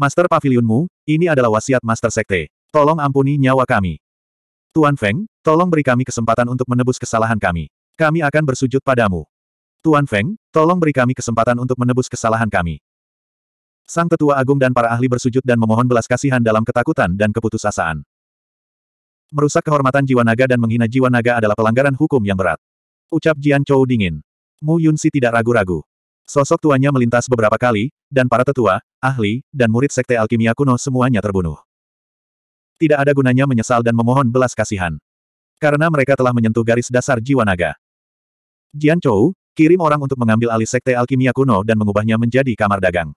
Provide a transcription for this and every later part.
Master Pavilionmu, ini adalah wasiat Master Sekte. Tolong ampuni nyawa kami. Tuan Feng, tolong beri kami kesempatan untuk menebus kesalahan kami. Kami akan bersujud padamu. Tuan Feng, tolong beri kami kesempatan untuk menebus kesalahan kami. Sang Tetua Agung dan para ahli bersujud dan memohon belas kasihan dalam ketakutan dan keputusasaan. Merusak kehormatan jiwa naga dan menghina jiwa naga adalah pelanggaran hukum yang berat. Ucap Jian Chou dingin. Mu Yunsi tidak ragu-ragu. Sosok tuanya melintas beberapa kali, dan para tetua, ahli, dan murid sekte alkimia kuno semuanya terbunuh. Tidak ada gunanya menyesal dan memohon belas kasihan. Karena mereka telah menyentuh garis dasar jiwa naga. Jian Chou, kirim orang untuk mengambil alih sekte alkimia kuno dan mengubahnya menjadi kamar dagang.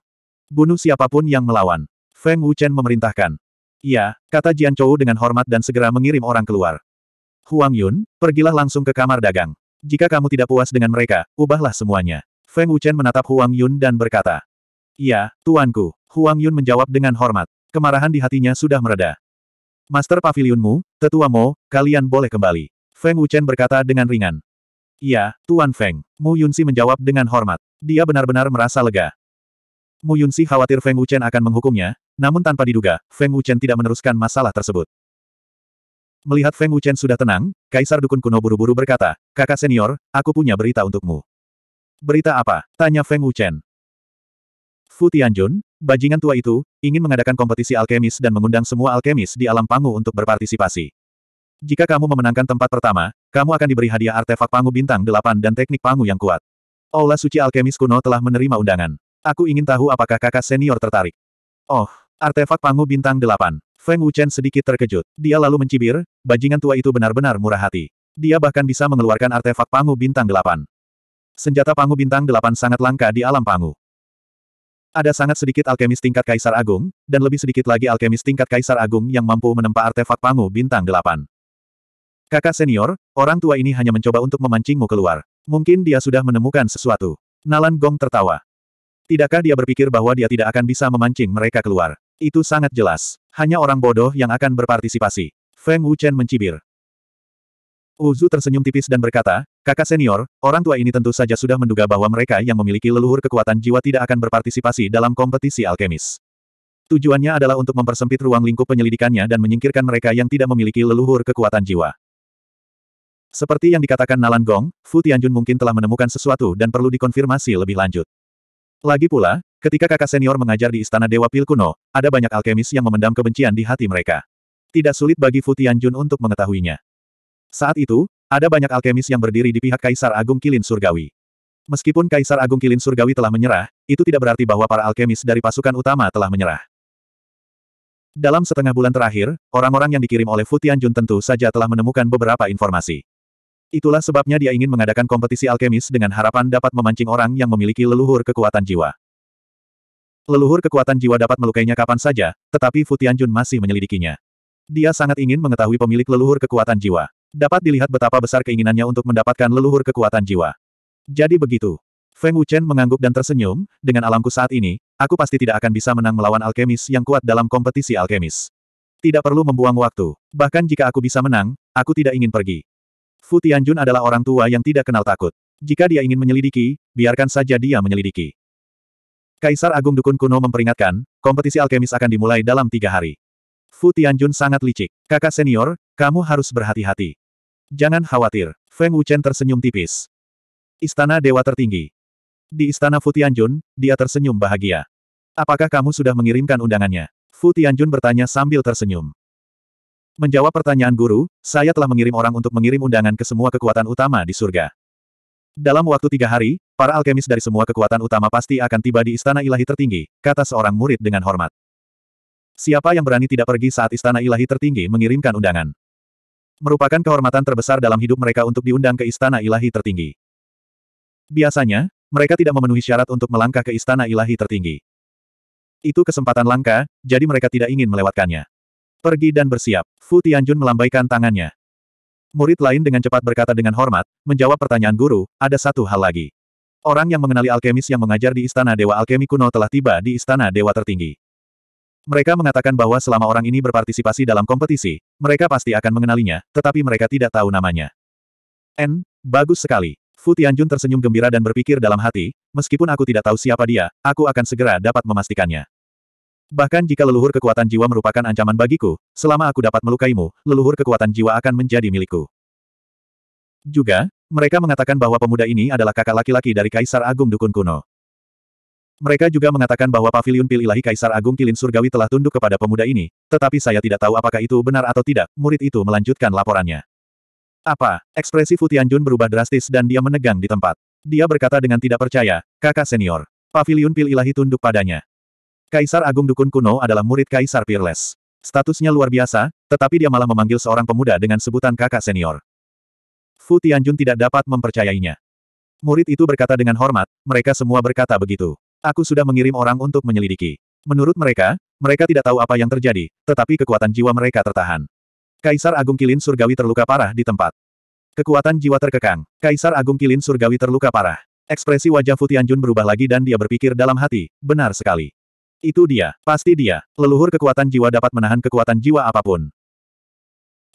Bunuh siapapun yang melawan. Feng Wuchen memerintahkan. Ya, kata Jian Chou dengan hormat dan segera mengirim orang keluar. Huang Yun, pergilah langsung ke kamar dagang. Jika kamu tidak puas dengan mereka, ubahlah semuanya. Feng Wuchen menatap Huang Yun dan berkata. Iya, tuanku. Huang Yun menjawab dengan hormat. Kemarahan di hatinya sudah mereda. Master Pavilionmu, Tetua Mo, kalian boleh kembali. Feng Wuchen berkata dengan ringan. Iya, Tuan Feng. Mu Yunsi menjawab dengan hormat. Dia benar-benar merasa lega. Mu Yunsi khawatir Feng Wuchen akan menghukumnya, namun tanpa diduga, Feng Wuchen tidak meneruskan masalah tersebut. Melihat Feng Wuchen sudah tenang, Kaisar Dukun kuno buru-buru berkata, Kakak senior, aku punya berita untukmu. Berita apa? Tanya Feng Wuchen. Fu Tianjun, bajingan tua itu, ingin mengadakan kompetisi alkemis dan mengundang semua alkemis di alam Pangu untuk berpartisipasi. Jika kamu memenangkan tempat pertama, kamu akan diberi hadiah artefak Pangu Bintang delapan dan teknik Pangu yang kuat. Aula Suci Alkemis Kuno telah menerima undangan. Aku ingin tahu apakah kakak senior tertarik. Oh, artefak Pangu Bintang delapan, Feng Wuchen sedikit terkejut. Dia lalu mencibir, bajingan tua itu benar-benar murah hati. Dia bahkan bisa mengeluarkan artefak Pangu Bintang delapan. Senjata Pangu Bintang Delapan sangat langka di alam Pangu. Ada sangat sedikit alkemis tingkat Kaisar Agung, dan lebih sedikit lagi alkemis tingkat Kaisar Agung yang mampu menempa artefak Pangu Bintang Delapan. Kakak senior, orang tua ini hanya mencoba untuk memancingmu keluar. Mungkin dia sudah menemukan sesuatu. Nalan Gong tertawa. Tidakkah dia berpikir bahwa dia tidak akan bisa memancing mereka keluar? Itu sangat jelas. Hanya orang bodoh yang akan berpartisipasi. Feng Wuchen mencibir. Uzu tersenyum tipis dan berkata, kakak senior, orang tua ini tentu saja sudah menduga bahwa mereka yang memiliki leluhur kekuatan jiwa tidak akan berpartisipasi dalam kompetisi alkemis. Tujuannya adalah untuk mempersempit ruang lingkup penyelidikannya dan menyingkirkan mereka yang tidak memiliki leluhur kekuatan jiwa. Seperti yang dikatakan Nalan Gong, Fu Tianjun mungkin telah menemukan sesuatu dan perlu dikonfirmasi lebih lanjut. Lagi pula, ketika kakak senior mengajar di Istana Dewa Pil kuno, ada banyak alkemis yang memendam kebencian di hati mereka. Tidak sulit bagi Fu Tianjun untuk mengetahuinya. Saat itu, ada banyak alkemis yang berdiri di pihak Kaisar Agung Kilin Surgawi. Meskipun Kaisar Agung Kilin Surgawi telah menyerah, itu tidak berarti bahwa para alkemis dari pasukan utama telah menyerah. Dalam setengah bulan terakhir, orang-orang yang dikirim oleh Futian Jun tentu saja telah menemukan beberapa informasi. Itulah sebabnya dia ingin mengadakan kompetisi alkemis dengan harapan dapat memancing orang yang memiliki leluhur kekuatan jiwa. Leluhur kekuatan jiwa dapat melukainya kapan saja, tetapi Futian Jun masih menyelidikinya. Dia sangat ingin mengetahui pemilik leluhur kekuatan jiwa. Dapat dilihat betapa besar keinginannya untuk mendapatkan leluhur kekuatan jiwa. Jadi begitu. Feng Wuchen mengangguk dan tersenyum, dengan alamku saat ini, aku pasti tidak akan bisa menang melawan alkemis yang kuat dalam kompetisi alkemis. Tidak perlu membuang waktu. Bahkan jika aku bisa menang, aku tidak ingin pergi. Fu Tianjun adalah orang tua yang tidak kenal takut. Jika dia ingin menyelidiki, biarkan saja dia menyelidiki. Kaisar Agung Dukun Kuno memperingatkan, kompetisi alkemis akan dimulai dalam tiga hari. Fu Tianjun sangat licik. Kakak senior, kamu harus berhati-hati. Jangan khawatir, Feng Wuchen tersenyum tipis. Istana Dewa Tertinggi. Di Istana Fu Tianjun, dia tersenyum bahagia. Apakah kamu sudah mengirimkan undangannya? Fu Tianjun bertanya sambil tersenyum. Menjawab pertanyaan guru, saya telah mengirim orang untuk mengirim undangan ke semua kekuatan utama di surga. Dalam waktu tiga hari, para alkemis dari semua kekuatan utama pasti akan tiba di istana ilahi tertinggi, kata seorang murid dengan hormat. Siapa yang berani tidak pergi saat istana ilahi tertinggi mengirimkan undangan? Merupakan kehormatan terbesar dalam hidup mereka untuk diundang ke istana ilahi tertinggi. Biasanya, mereka tidak memenuhi syarat untuk melangkah ke istana ilahi tertinggi. Itu kesempatan langka, jadi mereka tidak ingin melewatkannya. Pergi dan bersiap. Fu Tianjun melambaikan tangannya. Murid lain dengan cepat berkata dengan hormat, menjawab pertanyaan guru, ada satu hal lagi. Orang yang mengenali alkemis yang mengajar di Istana Dewa Alkemi kuno telah tiba di Istana Dewa tertinggi. Mereka mengatakan bahwa selama orang ini berpartisipasi dalam kompetisi, mereka pasti akan mengenalinya, tetapi mereka tidak tahu namanya. N, bagus sekali. Fu Tianjun tersenyum gembira dan berpikir dalam hati, meskipun aku tidak tahu siapa dia, aku akan segera dapat memastikannya. Bahkan jika leluhur kekuatan jiwa merupakan ancaman bagiku, selama aku dapat melukaimu, leluhur kekuatan jiwa akan menjadi milikku. Juga, mereka mengatakan bahwa pemuda ini adalah kakak laki-laki dari Kaisar Agung Dukun Kuno. Mereka juga mengatakan bahwa pavilion pil ilahi Kaisar Agung Kilin Surgawi telah tunduk kepada pemuda ini, tetapi saya tidak tahu apakah itu benar atau tidak, murid itu melanjutkan laporannya. Apa? Ekspresi Futianjun berubah drastis dan dia menegang di tempat. Dia berkata dengan tidak percaya, kakak senior. Pavilion pil ilahi tunduk padanya. Kaisar Agung Dukun Kuno adalah murid Kaisar Peerless. Statusnya luar biasa, tetapi dia malah memanggil seorang pemuda dengan sebutan kakak senior. Fu Tianjun tidak dapat mempercayainya. Murid itu berkata dengan hormat, mereka semua berkata begitu. Aku sudah mengirim orang untuk menyelidiki. Menurut mereka, mereka tidak tahu apa yang terjadi, tetapi kekuatan jiwa mereka tertahan. Kaisar Agung Kilin Surgawi terluka parah di tempat. Kekuatan jiwa terkekang. Kaisar Agung Kilin Surgawi terluka parah. Ekspresi wajah Futianjun berubah lagi dan dia berpikir dalam hati, benar sekali. Itu dia, pasti dia. Leluhur kekuatan jiwa dapat menahan kekuatan jiwa apapun.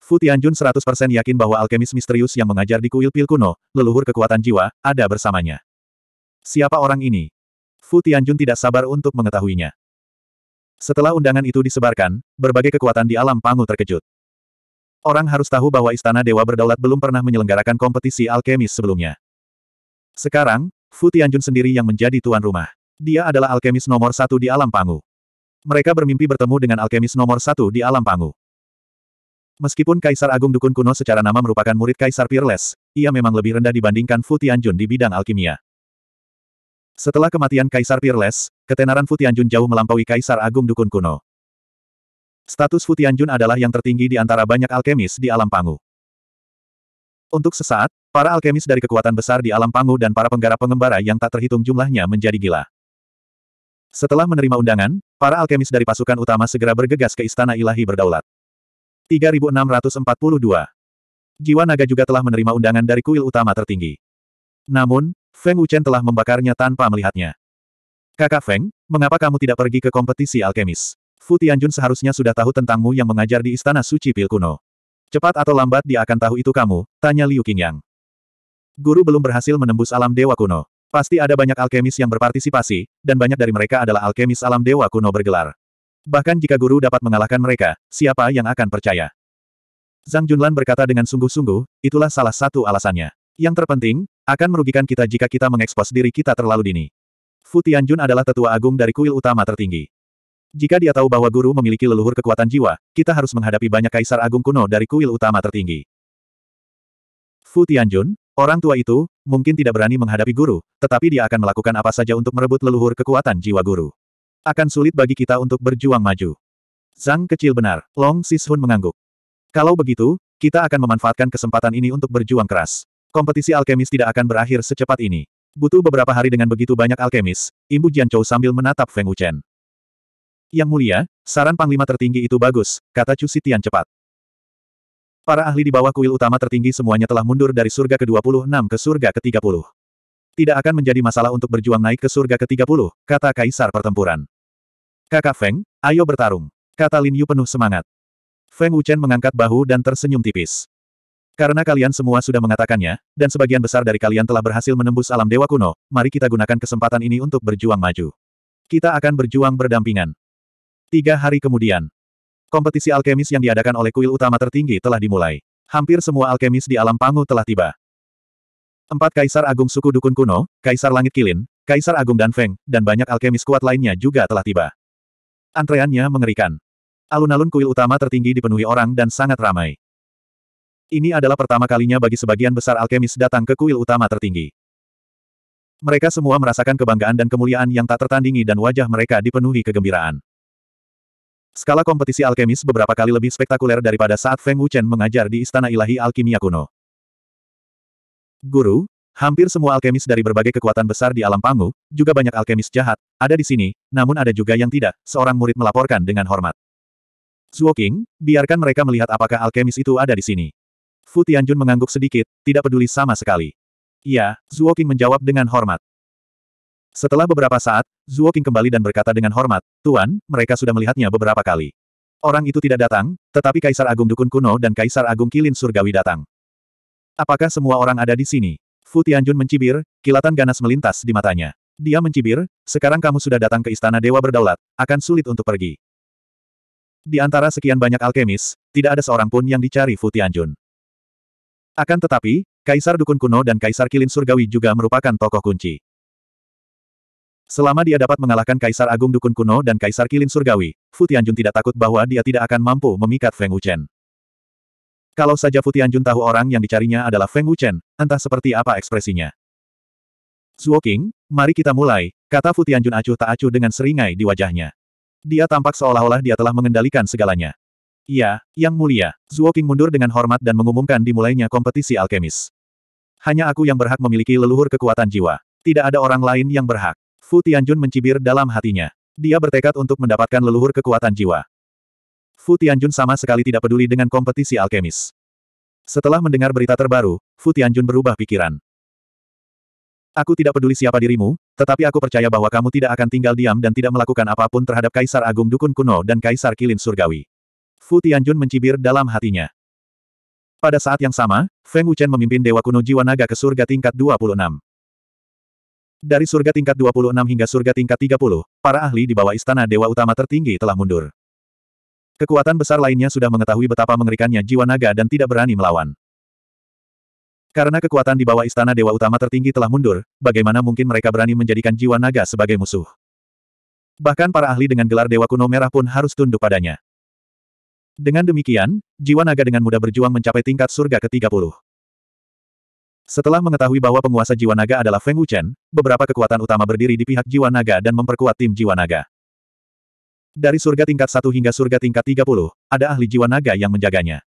Futianjun 100% yakin bahwa alkemis misterius yang mengajar di kuil pil kuno, leluhur kekuatan jiwa, ada bersamanya. Siapa orang ini? Fu Tianjun tidak sabar untuk mengetahuinya. Setelah undangan itu disebarkan, berbagai kekuatan di alam Pangu terkejut. Orang harus tahu bahwa Istana Dewa Berdaulat belum pernah menyelenggarakan kompetisi alkemis sebelumnya. Sekarang, Fu Tianjun sendiri yang menjadi tuan rumah. Dia adalah alkemis nomor satu di alam Pangu. Mereka bermimpi bertemu dengan alkemis nomor satu di alam Pangu. Meskipun Kaisar Agung Dukun Kuno secara nama merupakan murid Kaisar Peerless, ia memang lebih rendah dibandingkan Fu Tianjun di bidang alkimia. Setelah kematian Kaisar Pirles, ketenaran Futianjun jauh melampaui Kaisar Agung Dukun kuno. Status Futianjun adalah yang tertinggi di antara banyak alkemis di alam pangu. Untuk sesaat, para alkemis dari kekuatan besar di alam pangu dan para penggarap pengembara yang tak terhitung jumlahnya menjadi gila. Setelah menerima undangan, para alkemis dari pasukan utama segera bergegas ke Istana Ilahi berdaulat. 3642 Jiwa naga juga telah menerima undangan dari kuil utama tertinggi. Namun, Feng Wuchen telah membakarnya tanpa melihatnya. Kakak Feng, mengapa kamu tidak pergi ke kompetisi alkemis? Fu Tianjun seharusnya sudah tahu tentangmu yang mengajar di Istana Suci Pil Kuno. Cepat atau lambat dia akan tahu itu kamu, tanya Liu Qingyang. Guru belum berhasil menembus alam dewa kuno. Pasti ada banyak alkemis yang berpartisipasi, dan banyak dari mereka adalah alkemis alam dewa kuno bergelar. Bahkan jika guru dapat mengalahkan mereka, siapa yang akan percaya? Zhang Junlan berkata dengan sungguh-sungguh, itulah salah satu alasannya. Yang terpenting, akan merugikan kita jika kita mengekspos diri kita terlalu dini. Fu Tianjun adalah tetua agung dari kuil utama tertinggi. Jika dia tahu bahwa guru memiliki leluhur kekuatan jiwa, kita harus menghadapi banyak kaisar agung kuno dari kuil utama tertinggi. Fu Tianjun, orang tua itu, mungkin tidak berani menghadapi guru, tetapi dia akan melakukan apa saja untuk merebut leluhur kekuatan jiwa guru. Akan sulit bagi kita untuk berjuang maju. Zhang kecil benar, Long Sishun mengangguk. Kalau begitu, kita akan memanfaatkan kesempatan ini untuk berjuang keras. Kompetisi alkemis tidak akan berakhir secepat ini. Butuh beberapa hari dengan begitu banyak alkemis, imbu Jianchou sambil menatap Feng Wuchen. Yang mulia, saran panglima tertinggi itu bagus, kata Chu Sitian cepat. Para ahli di bawah kuil utama tertinggi semuanya telah mundur dari surga ke-26 ke surga ke-30. Tidak akan menjadi masalah untuk berjuang naik ke surga ke-30, kata Kaisar Pertempuran. Kakak Feng, ayo bertarung, kata Lin Yu penuh semangat. Feng Wuchen mengangkat bahu dan tersenyum tipis. Karena kalian semua sudah mengatakannya, dan sebagian besar dari kalian telah berhasil menembus alam dewa kuno, mari kita gunakan kesempatan ini untuk berjuang maju. Kita akan berjuang berdampingan. Tiga hari kemudian, kompetisi alkemis yang diadakan oleh kuil utama tertinggi telah dimulai. Hampir semua alkemis di alam pangu telah tiba. Empat kaisar agung suku dukun kuno, kaisar langit kilin, kaisar agung dan feng, dan banyak alkemis kuat lainnya juga telah tiba. Antreannya mengerikan. Alun-alun kuil utama tertinggi dipenuhi orang dan sangat ramai. Ini adalah pertama kalinya bagi sebagian besar alkemis datang ke kuil utama tertinggi. Mereka semua merasakan kebanggaan dan kemuliaan yang tak tertandingi dan wajah mereka dipenuhi kegembiraan. Skala kompetisi alkemis beberapa kali lebih spektakuler daripada saat Feng Wuchen mengajar di Istana Ilahi Alkimia Kuno. Guru, hampir semua alkemis dari berbagai kekuatan besar di alam pangu, juga banyak alkemis jahat, ada di sini, namun ada juga yang tidak, seorang murid melaporkan dengan hormat. Zuo King, biarkan mereka melihat apakah alkemis itu ada di sini. Fu Tianjun mengangguk sedikit, tidak peduli sama sekali. Ya, Zhuo Qing menjawab dengan hormat. Setelah beberapa saat, Zhuo Qing kembali dan berkata dengan hormat, Tuan, mereka sudah melihatnya beberapa kali. Orang itu tidak datang, tetapi Kaisar Agung Dukun Kuno dan Kaisar Agung Kilin Surgawi datang. Apakah semua orang ada di sini? Fu Tianjun mencibir, kilatan ganas melintas di matanya. Dia mencibir, sekarang kamu sudah datang ke Istana Dewa Berdaulat, akan sulit untuk pergi. Di antara sekian banyak alkemis, tidak ada seorang pun yang dicari Fu Tianjun. Akan tetapi, Kaisar Dukun Kuno dan Kaisar Kilin Surgawi juga merupakan tokoh kunci. Selama dia dapat mengalahkan Kaisar Agung Dukun Kuno dan Kaisar Kilin Surgawi, Fu Tianjun tidak takut bahwa dia tidak akan mampu memikat Feng Wuchen. Kalau saja Fu Tianjun tahu orang yang dicarinya adalah Feng Wuchen, entah seperti apa ekspresinya. Zuo King, mari kita mulai, kata Fu Tianjun acuh tak acuh dengan seringai di wajahnya. Dia tampak seolah-olah dia telah mengendalikan segalanya. Iya, Yang Mulia. Zuo King mundur dengan hormat dan mengumumkan dimulainya kompetisi alkemis. Hanya aku yang berhak memiliki leluhur kekuatan jiwa. Tidak ada orang lain yang berhak. Fu Tianjun mencibir dalam hatinya. Dia bertekad untuk mendapatkan leluhur kekuatan jiwa. Fu Tianjun sama sekali tidak peduli dengan kompetisi alkemis. Setelah mendengar berita terbaru, Fu Tianjun berubah pikiran. Aku tidak peduli siapa dirimu, tetapi aku percaya bahwa kamu tidak akan tinggal diam dan tidak melakukan apapun terhadap Kaisar Agung Dukun Kuno dan Kaisar Kilin Surgawi. Fu Tianjun mencibir dalam hatinya. Pada saat yang sama, Feng Wuchen memimpin Dewa Kuno Jiwa Naga ke surga tingkat 26. Dari surga tingkat 26 hingga surga tingkat 30, para ahli di bawah istana Dewa Utama tertinggi telah mundur. Kekuatan besar lainnya sudah mengetahui betapa mengerikannya jiwa naga dan tidak berani melawan. Karena kekuatan di bawah istana Dewa Utama tertinggi telah mundur, bagaimana mungkin mereka berani menjadikan jiwa naga sebagai musuh? Bahkan para ahli dengan gelar Dewa Kuno Merah pun harus tunduk padanya. Dengan demikian, jiwa naga dengan mudah berjuang mencapai tingkat surga ke-30. Setelah mengetahui bahwa penguasa jiwa naga adalah Feng Wuchen, beberapa kekuatan utama berdiri di pihak jiwa naga dan memperkuat tim jiwa naga. Dari surga tingkat 1 hingga surga tingkat 30, ada ahli jiwa naga yang menjaganya.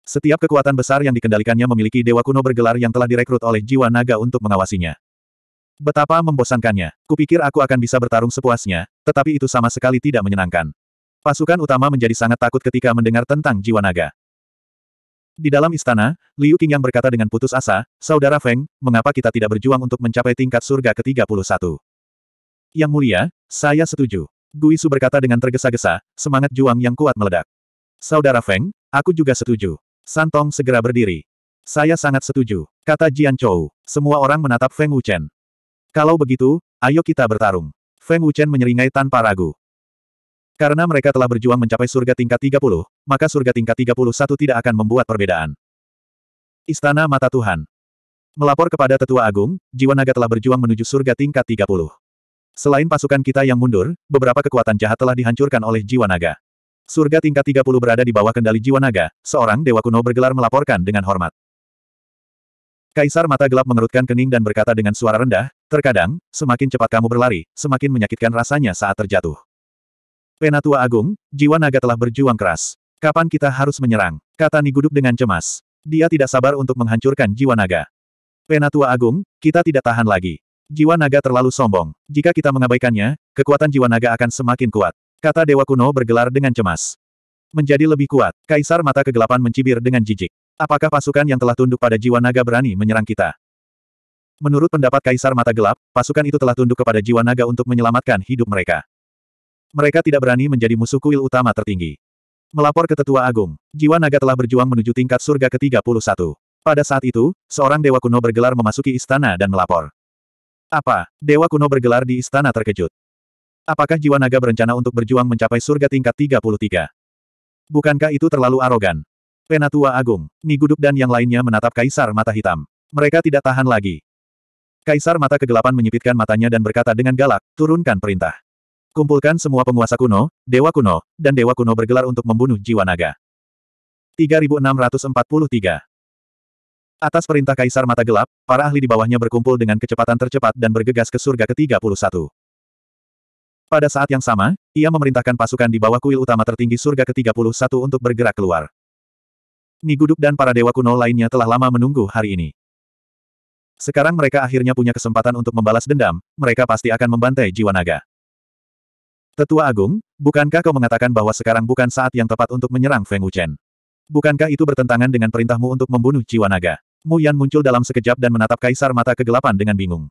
Setiap kekuatan besar yang dikendalikannya memiliki dewa kuno bergelar yang telah direkrut oleh jiwa naga untuk mengawasinya. Betapa membosankannya. Kupikir aku akan bisa bertarung sepuasnya, tetapi itu sama sekali tidak menyenangkan. Pasukan utama menjadi sangat takut ketika mendengar tentang jiwa naga. Di dalam istana, Liu King yang berkata dengan putus asa, Saudara Feng, mengapa kita tidak berjuang untuk mencapai tingkat surga ke-31? Yang mulia, saya setuju. Guisu berkata dengan tergesa-gesa, semangat juang yang kuat meledak. Saudara Feng, aku juga setuju. Santong segera berdiri. Saya sangat setuju, kata Jian Chou. Semua orang menatap Feng Wuchen. Kalau begitu, ayo kita bertarung. Feng Wuchen menyeringai tanpa ragu. Karena mereka telah berjuang mencapai surga tingkat 30, maka surga tingkat 31 tidak akan membuat perbedaan. Istana Mata Tuhan Melapor kepada Tetua Agung, Jiwa Naga telah berjuang menuju surga tingkat 30. Selain pasukan kita yang mundur, beberapa kekuatan jahat telah dihancurkan oleh Jiwa Naga. Surga tingkat 30 berada di bawah kendali Jiwa Naga, seorang Dewa Kuno bergelar melaporkan dengan hormat. Kaisar Mata Gelap mengerutkan kening dan berkata dengan suara rendah, terkadang, semakin cepat kamu berlari, semakin menyakitkan rasanya saat terjatuh. Penatua Agung, jiwa naga telah berjuang keras. Kapan kita harus menyerang? Kata Niguduk dengan cemas. Dia tidak sabar untuk menghancurkan jiwa naga. Penatua Agung, kita tidak tahan lagi. Jiwa naga terlalu sombong. Jika kita mengabaikannya, kekuatan jiwa naga akan semakin kuat. Kata Dewa Kuno bergelar dengan cemas. Menjadi lebih kuat, Kaisar Mata Kegelapan mencibir dengan jijik. Apakah pasukan yang telah tunduk pada jiwa naga berani menyerang kita? Menurut pendapat Kaisar Mata Gelap, pasukan itu telah tunduk kepada jiwa naga untuk menyelamatkan hidup mereka. Mereka tidak berani menjadi musuh kuil utama tertinggi. Melapor ke Tetua Agung, jiwa naga telah berjuang menuju tingkat surga ke-31. Pada saat itu, seorang dewa kuno bergelar memasuki istana dan melapor. Apa? Dewa kuno bergelar di istana terkejut. Apakah jiwa naga berencana untuk berjuang mencapai surga tingkat 33? Bukankah itu terlalu arogan? Penatua Agung, Niguduk dan yang lainnya menatap Kaisar Mata Hitam. Mereka tidak tahan lagi. Kaisar Mata Kegelapan menyipitkan matanya dan berkata dengan galak, turunkan perintah. Kumpulkan semua penguasa kuno, dewa kuno, dan dewa kuno bergelar untuk membunuh jiwa naga. 3643 Atas perintah Kaisar Mata Gelap, para ahli di bawahnya berkumpul dengan kecepatan tercepat dan bergegas ke surga ke-31. Pada saat yang sama, ia memerintahkan pasukan di bawah kuil utama tertinggi surga ke-31 untuk bergerak keluar. Niguduk dan para dewa kuno lainnya telah lama menunggu hari ini. Sekarang mereka akhirnya punya kesempatan untuk membalas dendam, mereka pasti akan membantai jiwa naga. Tetua Agung, bukankah kau mengatakan bahwa sekarang bukan saat yang tepat untuk menyerang Feng Wuchen? Bukankah itu bertentangan dengan perintahmu untuk membunuh Jiwa Naga? Mu Yan muncul dalam sekejap dan menatap Kaisar mata kegelapan dengan bingung.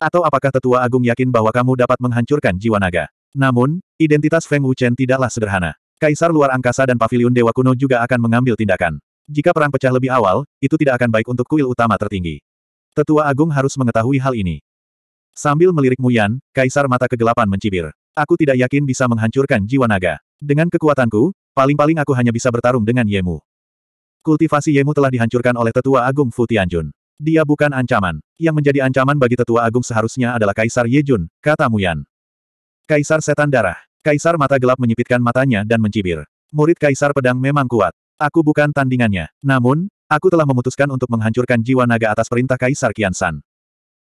Atau apakah Tetua Agung yakin bahwa kamu dapat menghancurkan Jiwa Naga? Namun, identitas Feng Wuchen tidaklah sederhana. Kaisar luar angkasa dan Paviliun Dewa Kuno juga akan mengambil tindakan. Jika perang pecah lebih awal, itu tidak akan baik untuk kuil utama tertinggi. Tetua Agung harus mengetahui hal ini. Sambil melirik Muyan, Kaisar mata kegelapan mencibir. Aku tidak yakin bisa menghancurkan jiwa naga. Dengan kekuatanku, paling-paling aku hanya bisa bertarung dengan Yemu. Kultivasi Yemu telah dihancurkan oleh Tetua Agung Fu Tianjun. Dia bukan ancaman. Yang menjadi ancaman bagi Tetua Agung seharusnya adalah Kaisar Yejun, kata Muyan. Kaisar Setan Darah. Kaisar Mata Gelap menyipitkan matanya dan mencibir. Murid Kaisar Pedang memang kuat. Aku bukan tandingannya. Namun, aku telah memutuskan untuk menghancurkan jiwa naga atas perintah Kaisar Kiansan.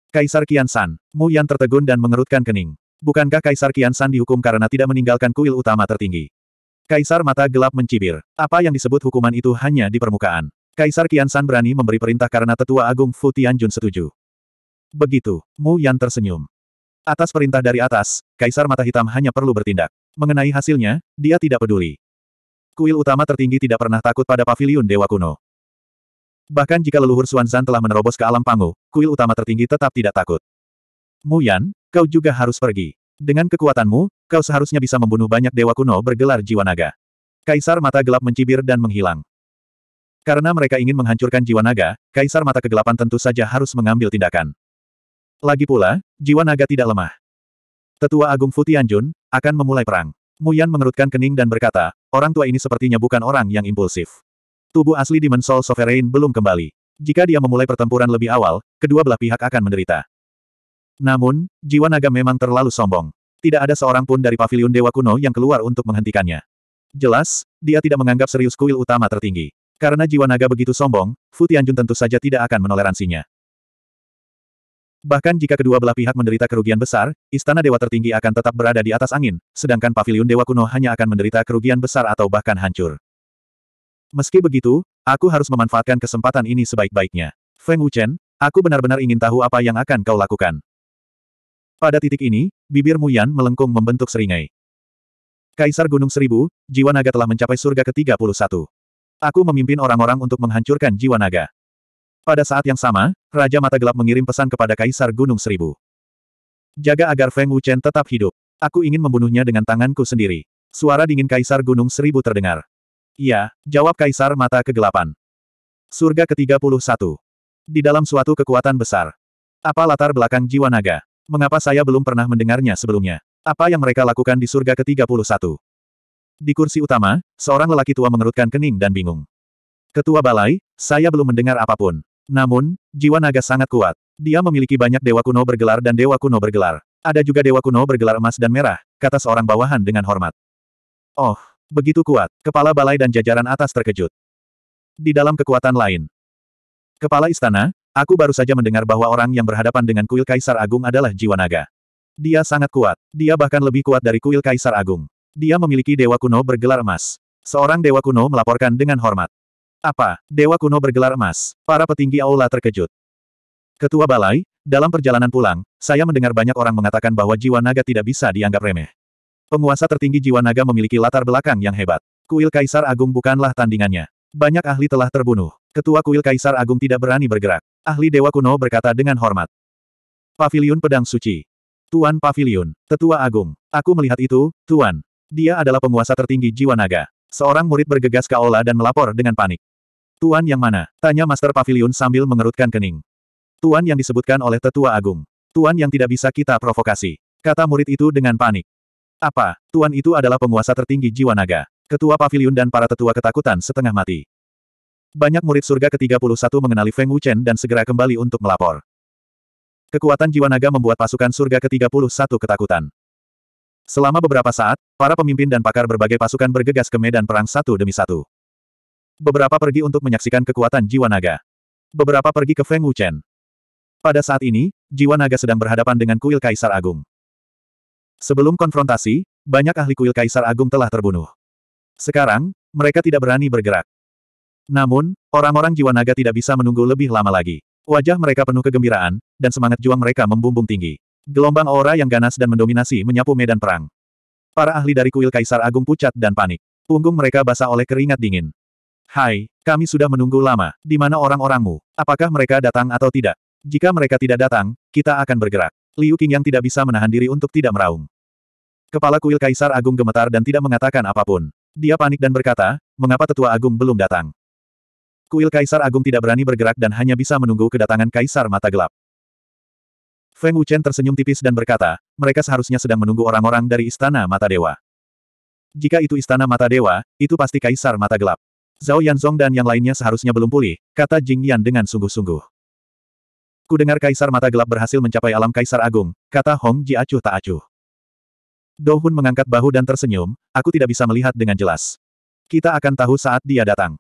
Kaisar Kiansan, Muyan Mu Yan tertegun dan mengerutkan kening. Bukankah Kaisar Kian San dihukum karena tidak meninggalkan kuil utama tertinggi? Kaisar Mata Gelap mencibir. Apa yang disebut hukuman itu hanya di permukaan. Kaisar Kian San berani memberi perintah karena Tetua Agung Fu Tianjun setuju. Begitu, Mu Yan tersenyum. Atas perintah dari atas, Kaisar Mata Hitam hanya perlu bertindak. Mengenai hasilnya, dia tidak peduli. Kuil utama tertinggi tidak pernah takut pada paviliun Dewa Kuno. Bahkan jika leluhur Xuanzan telah menerobos ke alam pangu, kuil utama tertinggi tetap tidak takut. Mu Yan, kau juga harus pergi. Dengan kekuatanmu, kau seharusnya bisa membunuh banyak dewa kuno bergelar jiwa naga. Kaisar mata gelap mencibir dan menghilang. Karena mereka ingin menghancurkan jiwa naga, kaisar mata kegelapan tentu saja harus mengambil tindakan. Lagi pula, jiwa naga tidak lemah. Tetua Agung Futianjun, akan memulai perang. Muyan mengerutkan kening dan berkata, orang tua ini sepertinya bukan orang yang impulsif. Tubuh asli Dimensol Sovereign belum kembali. Jika dia memulai pertempuran lebih awal, kedua belah pihak akan menderita. Namun, jiwa naga memang terlalu sombong. Tidak ada seorang pun dari Paviliun dewa kuno yang keluar untuk menghentikannya. Jelas, dia tidak menganggap serius kuil utama tertinggi. Karena jiwa naga begitu sombong, Fu Tianjun tentu saja tidak akan menoleransinya. Bahkan jika kedua belah pihak menderita kerugian besar, istana dewa tertinggi akan tetap berada di atas angin, sedangkan Paviliun dewa kuno hanya akan menderita kerugian besar atau bahkan hancur. Meski begitu, aku harus memanfaatkan kesempatan ini sebaik-baiknya. Feng Wuchen, aku benar-benar ingin tahu apa yang akan kau lakukan. Pada titik ini, bibir Muyan melengkung membentuk seringai. Kaisar Gunung Seribu, jiwa naga telah mencapai surga ke-31. Aku memimpin orang-orang untuk menghancurkan jiwa naga. Pada saat yang sama, Raja Mata Gelap mengirim pesan kepada Kaisar Gunung Seribu. Jaga agar Feng Wuchen tetap hidup. Aku ingin membunuhnya dengan tanganku sendiri. Suara dingin Kaisar Gunung Seribu terdengar. Iya, jawab Kaisar Mata Kegelapan. Surga ke-31. Di dalam suatu kekuatan besar. Apa latar belakang jiwa naga? Mengapa saya belum pernah mendengarnya sebelumnya? Apa yang mereka lakukan di surga ke-31? Di kursi utama, seorang lelaki tua mengerutkan kening dan bingung. Ketua balai, saya belum mendengar apapun. Namun, jiwa naga sangat kuat. Dia memiliki banyak dewa kuno bergelar dan dewa kuno bergelar. Ada juga dewa kuno bergelar emas dan merah, kata seorang bawahan dengan hormat. Oh, begitu kuat. Kepala balai dan jajaran atas terkejut. Di dalam kekuatan lain. Kepala istana, Aku baru saja mendengar bahwa orang yang berhadapan dengan kuil Kaisar Agung adalah jiwa naga. Dia sangat kuat. Dia bahkan lebih kuat dari kuil Kaisar Agung. Dia memiliki dewa kuno bergelar emas. Seorang dewa kuno melaporkan dengan hormat. Apa? Dewa kuno bergelar emas. Para petinggi aula terkejut. Ketua Balai, dalam perjalanan pulang, saya mendengar banyak orang mengatakan bahwa jiwa naga tidak bisa dianggap remeh. Penguasa tertinggi jiwa naga memiliki latar belakang yang hebat. Kuil Kaisar Agung bukanlah tandingannya. Banyak ahli telah terbunuh. Ketua kuil Kaisar Agung tidak berani bergerak. Ahli Dewa Kuno berkata dengan hormat. Pavilion Pedang Suci. Tuan Pavilion, Tetua Agung. Aku melihat itu, Tuan. Dia adalah penguasa tertinggi jiwa naga. Seorang murid bergegas ke Aula dan melapor dengan panik. Tuan yang mana? Tanya Master Pavilion sambil mengerutkan kening. Tuan yang disebutkan oleh Tetua Agung. Tuan yang tidak bisa kita provokasi. Kata murid itu dengan panik. Apa, Tuan itu adalah penguasa tertinggi jiwa naga ketua pavilion dan para tetua ketakutan setengah mati. Banyak murid surga ke-31 mengenali Feng Wuchen dan segera kembali untuk melapor. Kekuatan jiwa naga membuat pasukan surga ke-31 ketakutan. Selama beberapa saat, para pemimpin dan pakar berbagai pasukan bergegas ke medan perang satu demi satu. Beberapa pergi untuk menyaksikan kekuatan jiwa naga. Beberapa pergi ke Feng Wuchen. Pada saat ini, jiwa naga sedang berhadapan dengan kuil Kaisar Agung. Sebelum konfrontasi, banyak ahli kuil Kaisar Agung telah terbunuh. Sekarang, mereka tidak berani bergerak. Namun, orang-orang jiwa naga tidak bisa menunggu lebih lama lagi. Wajah mereka penuh kegembiraan, dan semangat juang mereka membumbung tinggi. Gelombang aura yang ganas dan mendominasi menyapu medan perang. Para ahli dari kuil Kaisar Agung pucat dan panik. Punggung mereka basah oleh keringat dingin. Hai, kami sudah menunggu lama. Di mana orang-orangmu? Apakah mereka datang atau tidak? Jika mereka tidak datang, kita akan bergerak. Liu Qing yang tidak bisa menahan diri untuk tidak meraung. Kepala kuil Kaisar Agung gemetar dan tidak mengatakan apapun. Dia panik dan berkata, mengapa tetua agung belum datang? Kuil Kaisar Agung tidak berani bergerak dan hanya bisa menunggu kedatangan Kaisar Mata Gelap. Feng Wuchen tersenyum tipis dan berkata, mereka seharusnya sedang menunggu orang-orang dari Istana Mata Dewa. Jika itu Istana Mata Dewa, itu pasti Kaisar Mata Gelap. Zhao Yanzong dan yang lainnya seharusnya belum pulih, kata Jing Yan dengan sungguh-sungguh. Ku dengar Kaisar Mata Gelap berhasil mencapai alam Kaisar Agung, kata Hong Ji acuh tak acuh. Dohun mengangkat bahu dan tersenyum, aku tidak bisa melihat dengan jelas. Kita akan tahu saat dia datang.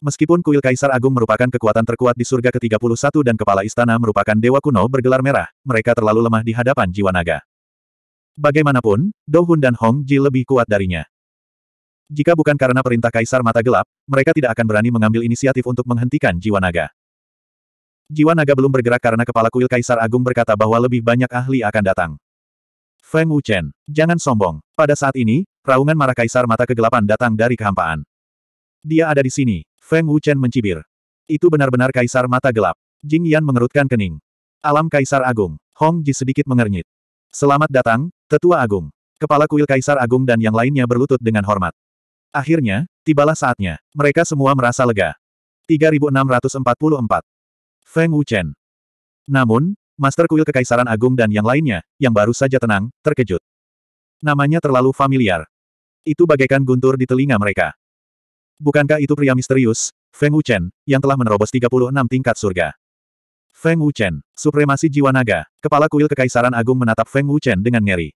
Meskipun kuil Kaisar Agung merupakan kekuatan terkuat di surga ke-31 dan kepala istana merupakan dewa kuno bergelar merah, mereka terlalu lemah di hadapan jiwa naga. Bagaimanapun, Dohun dan Hong Ji lebih kuat darinya. Jika bukan karena perintah Kaisar Mata Gelap, mereka tidak akan berani mengambil inisiatif untuk menghentikan jiwa naga. Jiwa naga belum bergerak karena kepala kuil Kaisar Agung berkata bahwa lebih banyak ahli akan datang. Feng Wuchen, jangan sombong. Pada saat ini, raungan marah kaisar mata kegelapan datang dari kehampaan. Dia ada di sini. Feng Wuchen mencibir. Itu benar-benar kaisar mata gelap. Jing Yan mengerutkan kening. Alam kaisar agung. Hong Ji sedikit mengernyit. Selamat datang, tetua agung. Kepala kuil kaisar agung dan yang lainnya berlutut dengan hormat. Akhirnya, tibalah saatnya. Mereka semua merasa lega. 3644. Feng Wuchen. Namun, Master Kuil Kekaisaran Agung dan yang lainnya, yang baru saja tenang, terkejut. Namanya terlalu familiar. Itu bagaikan guntur di telinga mereka. Bukankah itu pria misterius, Feng Wuchen, yang telah menerobos 36 tingkat surga? Feng Wuchen, supremasi jiwa naga, kepala kuil Kekaisaran Agung menatap Feng Wuchen dengan ngeri.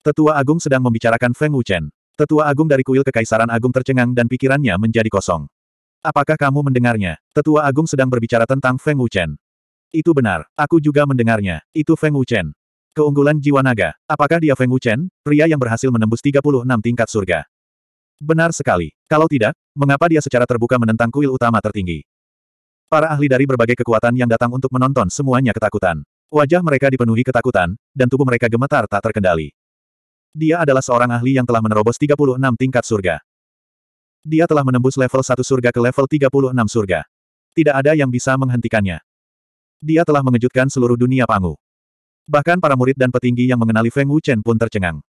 Tetua Agung sedang membicarakan Feng Wuchen. Tetua Agung dari kuil Kekaisaran Agung tercengang dan pikirannya menjadi kosong. Apakah kamu mendengarnya? Tetua Agung sedang berbicara tentang Feng Wuchen. Itu benar, aku juga mendengarnya, itu Feng Wuchen. Keunggulan jiwa naga, apakah dia Feng Wuchen, pria yang berhasil menembus 36 tingkat surga? Benar sekali, kalau tidak, mengapa dia secara terbuka menentang kuil utama tertinggi? Para ahli dari berbagai kekuatan yang datang untuk menonton semuanya ketakutan. Wajah mereka dipenuhi ketakutan, dan tubuh mereka gemetar tak terkendali. Dia adalah seorang ahli yang telah menerobos 36 tingkat surga. Dia telah menembus level 1 surga ke level 36 surga. Tidak ada yang bisa menghentikannya. Dia telah mengejutkan seluruh dunia Pangu. Bahkan para murid dan petinggi yang mengenali Feng Wuchen pun tercengang.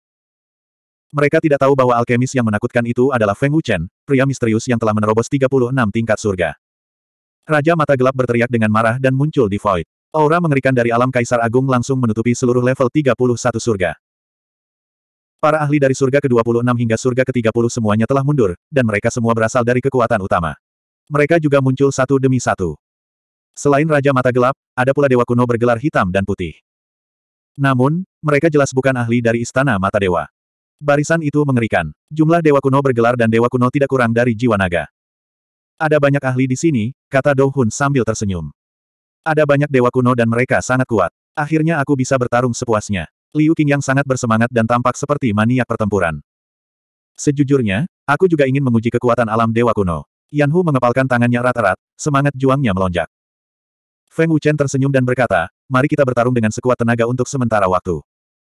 Mereka tidak tahu bahwa alkemis yang menakutkan itu adalah Feng Wuchen, pria misterius yang telah menerobos 36 tingkat surga. Raja Mata Gelap berteriak dengan marah dan muncul di Void. Aura mengerikan dari alam Kaisar Agung langsung menutupi seluruh level 31 surga. Para ahli dari surga ke-26 hingga surga ke-30 semuanya telah mundur, dan mereka semua berasal dari kekuatan utama. Mereka juga muncul satu demi satu. Selain Raja Mata Gelap, ada pula Dewa Kuno bergelar hitam dan putih. Namun, mereka jelas bukan ahli dari Istana Mata Dewa. Barisan itu mengerikan. Jumlah Dewa Kuno bergelar dan Dewa Kuno tidak kurang dari jiwa naga. Ada banyak ahli di sini, kata Dohun sambil tersenyum. Ada banyak Dewa Kuno dan mereka sangat kuat. Akhirnya aku bisa bertarung sepuasnya. Liu Qing yang sangat bersemangat dan tampak seperti maniak pertempuran. Sejujurnya, aku juga ingin menguji kekuatan alam Dewa Kuno. Yanhu mengepalkan tangannya rata rata semangat juangnya melonjak. Feng Wuchen tersenyum dan berkata, mari kita bertarung dengan sekuat tenaga untuk sementara waktu.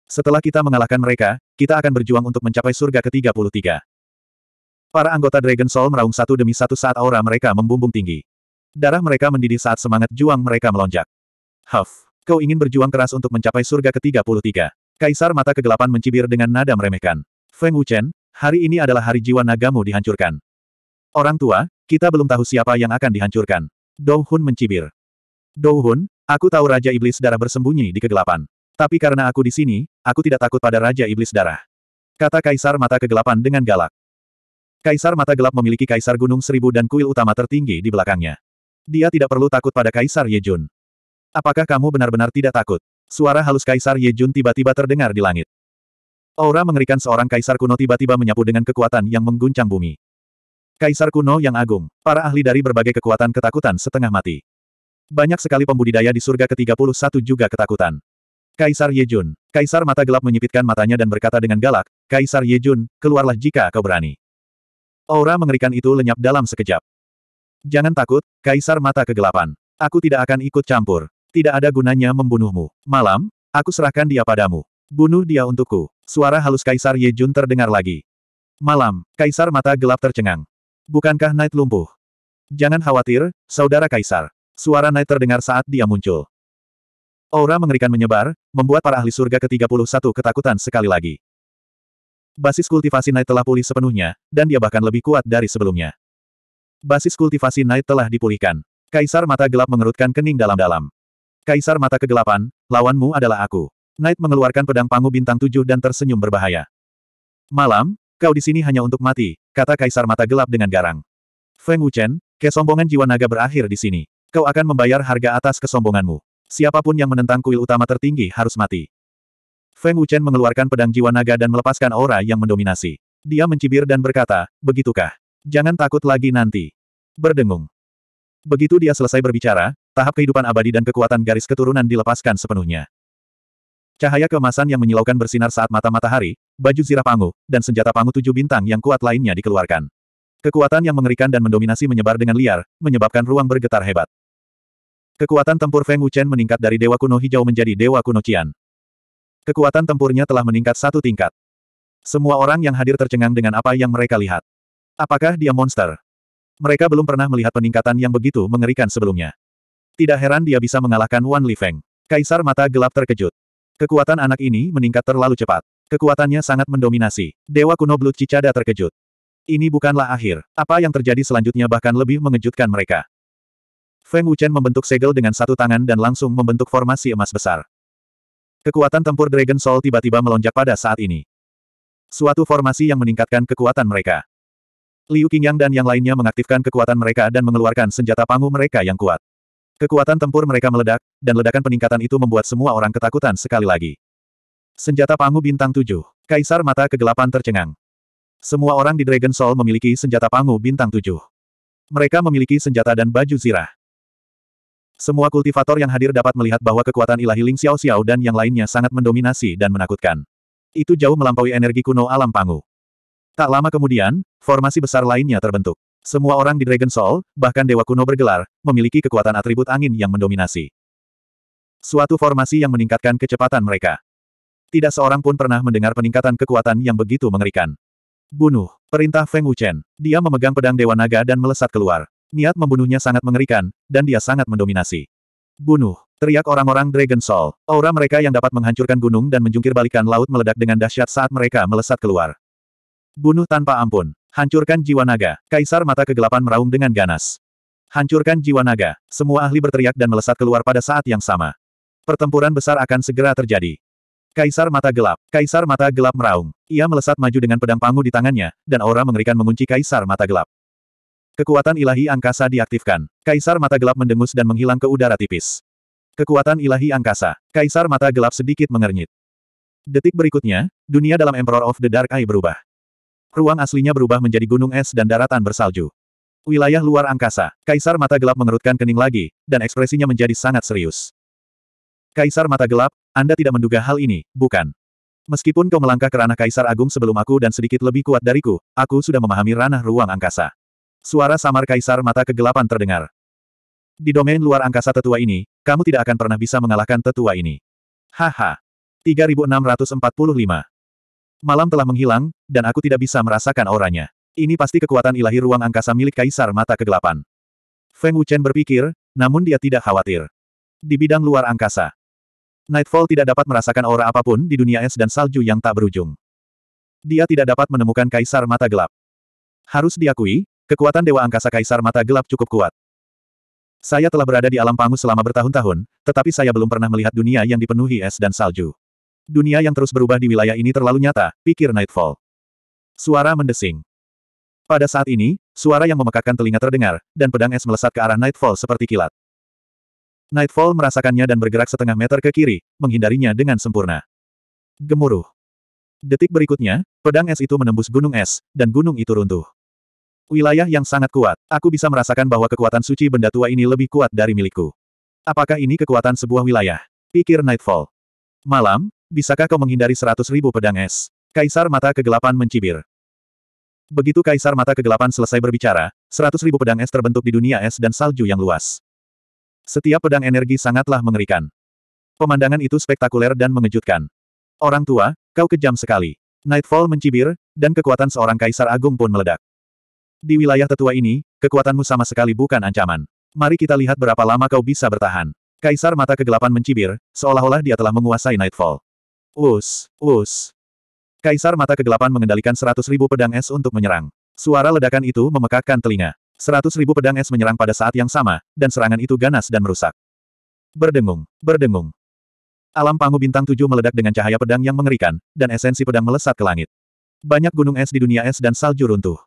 Setelah kita mengalahkan mereka, kita akan berjuang untuk mencapai surga ke-33. Para anggota Dragon Soul meraung satu demi satu saat aura mereka membumbung tinggi. Darah mereka mendidih saat semangat juang mereka melonjak. Huff, kau ingin berjuang keras untuk mencapai surga ke-33. Kaisar mata kegelapan mencibir dengan nada meremehkan. Feng Wuchen, hari ini adalah hari jiwa nagamu dihancurkan. Orang tua, kita belum tahu siapa yang akan dihancurkan. Dou Hun mencibir. Douhun, aku tahu Raja Iblis Darah bersembunyi di kegelapan. Tapi karena aku di sini, aku tidak takut pada Raja Iblis Darah. Kata Kaisar Mata Kegelapan dengan galak. Kaisar Mata Gelap memiliki Kaisar Gunung Seribu dan kuil utama tertinggi di belakangnya. Dia tidak perlu takut pada Kaisar Yejun. Apakah kamu benar-benar tidak takut? Suara halus Kaisar Yejun tiba-tiba terdengar di langit. Aura mengerikan seorang kaisar kuno tiba-tiba menyapu dengan kekuatan yang mengguncang bumi. Kaisar kuno yang agung, para ahli dari berbagai kekuatan ketakutan setengah mati. Banyak sekali pembudidaya di surga ke-31 juga ketakutan. Kaisar Yejun. Kaisar mata gelap menyipitkan matanya dan berkata dengan galak, Kaisar Yejun, keluarlah jika kau berani. Aura mengerikan itu lenyap dalam sekejap. Jangan takut, Kaisar mata kegelapan. Aku tidak akan ikut campur. Tidak ada gunanya membunuhmu. Malam, aku serahkan dia padamu. Bunuh dia untukku. Suara halus Kaisar Yejun terdengar lagi. Malam, Kaisar mata gelap tercengang. Bukankah Knight lumpuh? Jangan khawatir, Saudara Kaisar. Suara Knight terdengar saat dia muncul. Aura mengerikan menyebar, membuat para ahli surga ke-31 ketakutan sekali lagi. Basis kultivasi Knight telah pulih sepenuhnya, dan dia bahkan lebih kuat dari sebelumnya. Basis kultivasi Knight telah dipulihkan. Kaisar mata gelap mengerutkan kening dalam-dalam. Kaisar mata kegelapan, lawanmu adalah aku. Knight mengeluarkan pedang pangu bintang tujuh dan tersenyum berbahaya. Malam, kau di sini hanya untuk mati, kata Kaisar mata gelap dengan garang. Feng Wuchen, kesombongan jiwa naga berakhir di sini. Kau akan membayar harga atas kesombonganmu. Siapapun yang menentang kuil utama tertinggi harus mati. Feng Wuchen mengeluarkan pedang jiwa naga dan melepaskan aura yang mendominasi. Dia mencibir dan berkata, begitukah? Jangan takut lagi nanti. Berdengung. Begitu dia selesai berbicara, tahap kehidupan abadi dan kekuatan garis keturunan dilepaskan sepenuhnya. Cahaya kemasan yang menyilaukan bersinar saat mata matahari, baju zirah pangu, dan senjata pangu tujuh bintang yang kuat lainnya dikeluarkan. Kekuatan yang mengerikan dan mendominasi menyebar dengan liar, menyebabkan ruang bergetar hebat. Kekuatan tempur Feng Wuchen meningkat dari Dewa Kuno Hijau menjadi Dewa Kuno Qian. Kekuatan tempurnya telah meningkat satu tingkat. Semua orang yang hadir tercengang dengan apa yang mereka lihat. Apakah dia monster? Mereka belum pernah melihat peningkatan yang begitu mengerikan sebelumnya. Tidak heran dia bisa mengalahkan Wan Li Feng. Kaisar mata gelap terkejut. Kekuatan anak ini meningkat terlalu cepat. Kekuatannya sangat mendominasi. Dewa kuno Blut Cicada terkejut. Ini bukanlah akhir. Apa yang terjadi selanjutnya bahkan lebih mengejutkan mereka. Feng Wuchen membentuk segel dengan satu tangan dan langsung membentuk formasi emas besar. Kekuatan tempur Dragon Soul tiba-tiba melonjak pada saat ini. Suatu formasi yang meningkatkan kekuatan mereka. Liu Qingyang dan yang lainnya mengaktifkan kekuatan mereka dan mengeluarkan senjata pangu mereka yang kuat. Kekuatan tempur mereka meledak, dan ledakan peningkatan itu membuat semua orang ketakutan sekali lagi. Senjata pangu bintang 7. Kaisar mata kegelapan tercengang. Semua orang di Dragon Soul memiliki senjata pangu bintang 7. Mereka memiliki senjata dan baju zirah. Semua kultivator yang hadir dapat melihat bahwa kekuatan ilahi Ling Xiao Xiao dan yang lainnya sangat mendominasi dan menakutkan. Itu jauh melampaui energi kuno alam pangu. Tak lama kemudian, formasi besar lainnya terbentuk. Semua orang di Dragon Soul, bahkan dewa kuno bergelar, memiliki kekuatan atribut angin yang mendominasi. Suatu formasi yang meningkatkan kecepatan mereka. Tidak seorang pun pernah mendengar peningkatan kekuatan yang begitu mengerikan. Bunuh, perintah Feng Wuchen. Dia memegang pedang Dewa Naga dan melesat keluar. Niat membunuhnya sangat mengerikan, dan dia sangat mendominasi. Bunuh! Teriak orang-orang Dragon Soul. Aura mereka yang dapat menghancurkan gunung dan menjungkir balikan laut meledak dengan dahsyat saat mereka melesat keluar. Bunuh tanpa ampun. Hancurkan jiwa naga. Kaisar mata kegelapan meraung dengan ganas. Hancurkan jiwa naga. Semua ahli berteriak dan melesat keluar pada saat yang sama. Pertempuran besar akan segera terjadi. Kaisar mata gelap. Kaisar mata gelap meraung. Ia melesat maju dengan pedang pangu di tangannya, dan aura mengerikan mengunci kaisar mata gelap. Kekuatan ilahi angkasa diaktifkan. Kaisar mata gelap mendengus dan menghilang ke udara tipis. Kekuatan ilahi angkasa. Kaisar mata gelap sedikit mengernyit. Detik berikutnya, dunia dalam Emperor of the Dark Eye berubah. Ruang aslinya berubah menjadi gunung es dan daratan bersalju. Wilayah luar angkasa, Kaisar mata gelap mengerutkan kening lagi, dan ekspresinya menjadi sangat serius. Kaisar mata gelap, Anda tidak menduga hal ini, bukan? Meskipun kau melangkah ke ranah Kaisar Agung sebelum aku dan sedikit lebih kuat dariku, aku sudah memahami ranah ruang angkasa. Suara samar kaisar mata kegelapan terdengar. Di domain luar angkasa tetua ini, kamu tidak akan pernah bisa mengalahkan tetua ini. Haha. 3645. Malam telah menghilang, dan aku tidak bisa merasakan auranya. Ini pasti kekuatan ilahi ruang angkasa milik kaisar mata kegelapan. Feng Wuchen berpikir, namun dia tidak khawatir. Di bidang luar angkasa, Nightfall tidak dapat merasakan aura apapun di dunia es dan salju yang tak berujung. Dia tidak dapat menemukan kaisar mata gelap. Harus diakui, Kekuatan Dewa Angkasa Kaisar Mata Gelap cukup kuat. Saya telah berada di alam pangus selama bertahun-tahun, tetapi saya belum pernah melihat dunia yang dipenuhi es dan salju. Dunia yang terus berubah di wilayah ini terlalu nyata, pikir Nightfall. Suara mendesing. Pada saat ini, suara yang memekakkan telinga terdengar, dan pedang es melesat ke arah Nightfall seperti kilat. Nightfall merasakannya dan bergerak setengah meter ke kiri, menghindarinya dengan sempurna. Gemuruh. Detik berikutnya, pedang es itu menembus gunung es, dan gunung itu runtuh. Wilayah yang sangat kuat. Aku bisa merasakan bahwa kekuatan suci benda tua ini lebih kuat dari milikku. Apakah ini kekuatan sebuah wilayah? Pikir Nightfall. Malam, bisakah kau menghindari seratus ribu pedang es? Kaisar Mata Kegelapan mencibir. Begitu Kaisar Mata Kegelapan selesai berbicara, seratus ribu pedang es terbentuk di dunia es dan salju yang luas. Setiap pedang energi sangatlah mengerikan. Pemandangan itu spektakuler dan mengejutkan. Orang tua, kau kejam sekali. Nightfall mencibir, dan kekuatan seorang Kaisar Agung pun meledak. Di wilayah tetua ini, kekuatanmu sama sekali bukan ancaman. Mari kita lihat berapa lama kau bisa bertahan. Kaisar mata kegelapan mencibir, seolah-olah dia telah menguasai Nightfall. Us, us. Kaisar mata kegelapan mengendalikan seratus ribu pedang es untuk menyerang. Suara ledakan itu memekakkan telinga. Seratus ribu pedang es menyerang pada saat yang sama, dan serangan itu ganas dan merusak. Berdengung, berdengung. Alam pangu bintang tujuh meledak dengan cahaya pedang yang mengerikan, dan esensi pedang melesat ke langit. Banyak gunung es di dunia es dan salju runtuh.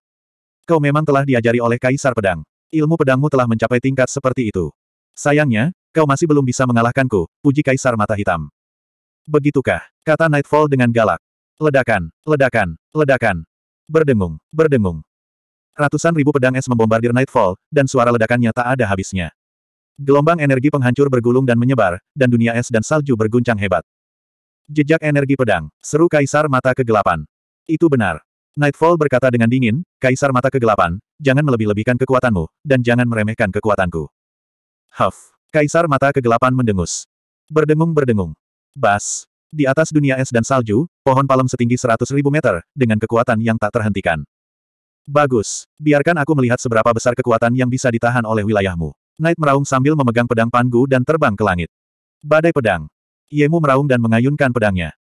Kau memang telah diajari oleh Kaisar Pedang. Ilmu pedangmu telah mencapai tingkat seperti itu. Sayangnya, kau masih belum bisa mengalahkanku, puji Kaisar Mata Hitam. Begitukah, kata Nightfall dengan galak. Ledakan, ledakan, ledakan. Berdengung, berdengung. Ratusan ribu pedang es membombardir Nightfall, dan suara ledakannya tak ada habisnya. Gelombang energi penghancur bergulung dan menyebar, dan dunia es dan salju berguncang hebat. Jejak energi pedang, seru Kaisar Mata Kegelapan. Itu benar. Nightfall berkata dengan dingin, Kaisar Mata Kegelapan, jangan melebih-lebihkan kekuatanmu, dan jangan meremehkan kekuatanku. Huff. Kaisar Mata Kegelapan mendengus. Berdengung-berdengung. Bas. Di atas dunia es dan salju, pohon palem setinggi 100.000 meter, dengan kekuatan yang tak terhentikan. Bagus. Biarkan aku melihat seberapa besar kekuatan yang bisa ditahan oleh wilayahmu. Knight meraung sambil memegang pedang panggu dan terbang ke langit. Badai pedang. Yemu meraung dan mengayunkan pedangnya.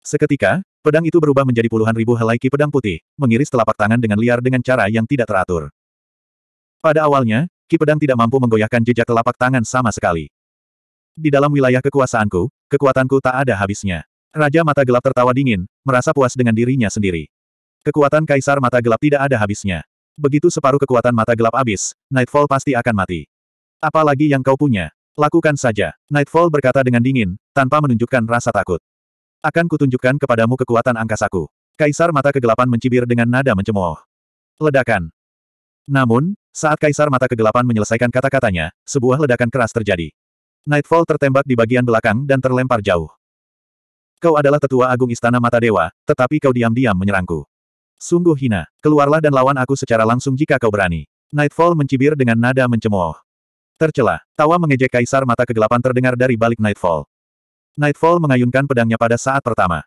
Seketika, pedang itu berubah menjadi puluhan ribu helai ki pedang putih, mengiris telapak tangan dengan liar dengan cara yang tidak teratur. Pada awalnya, ki pedang tidak mampu menggoyahkan jejak telapak tangan sama sekali. Di dalam wilayah kekuasaanku, kekuatanku tak ada habisnya. Raja Mata Gelap tertawa dingin, merasa puas dengan dirinya sendiri. Kekuatan Kaisar Mata Gelap tidak ada habisnya. Begitu separuh kekuatan Mata Gelap habis, Nightfall pasti akan mati. Apalagi yang kau punya, lakukan saja. Nightfall berkata dengan dingin, tanpa menunjukkan rasa takut. Akan kutunjukkan kepadamu kekuatan angkasaku. Kaisar mata kegelapan mencibir dengan nada mencemooh. Ledakan. Namun, saat Kaisar mata kegelapan menyelesaikan kata-katanya, sebuah ledakan keras terjadi. Nightfall tertembak di bagian belakang dan terlempar jauh. Kau adalah tetua agung istana mata dewa, tetapi kau diam-diam menyerangku. Sungguh hina, keluarlah dan lawan aku secara langsung jika kau berani. Nightfall mencibir dengan nada mencemooh. Tercela, tawa mengejek kaisar mata kegelapan terdengar dari balik Nightfall. Nightfall mengayunkan pedangnya pada saat pertama.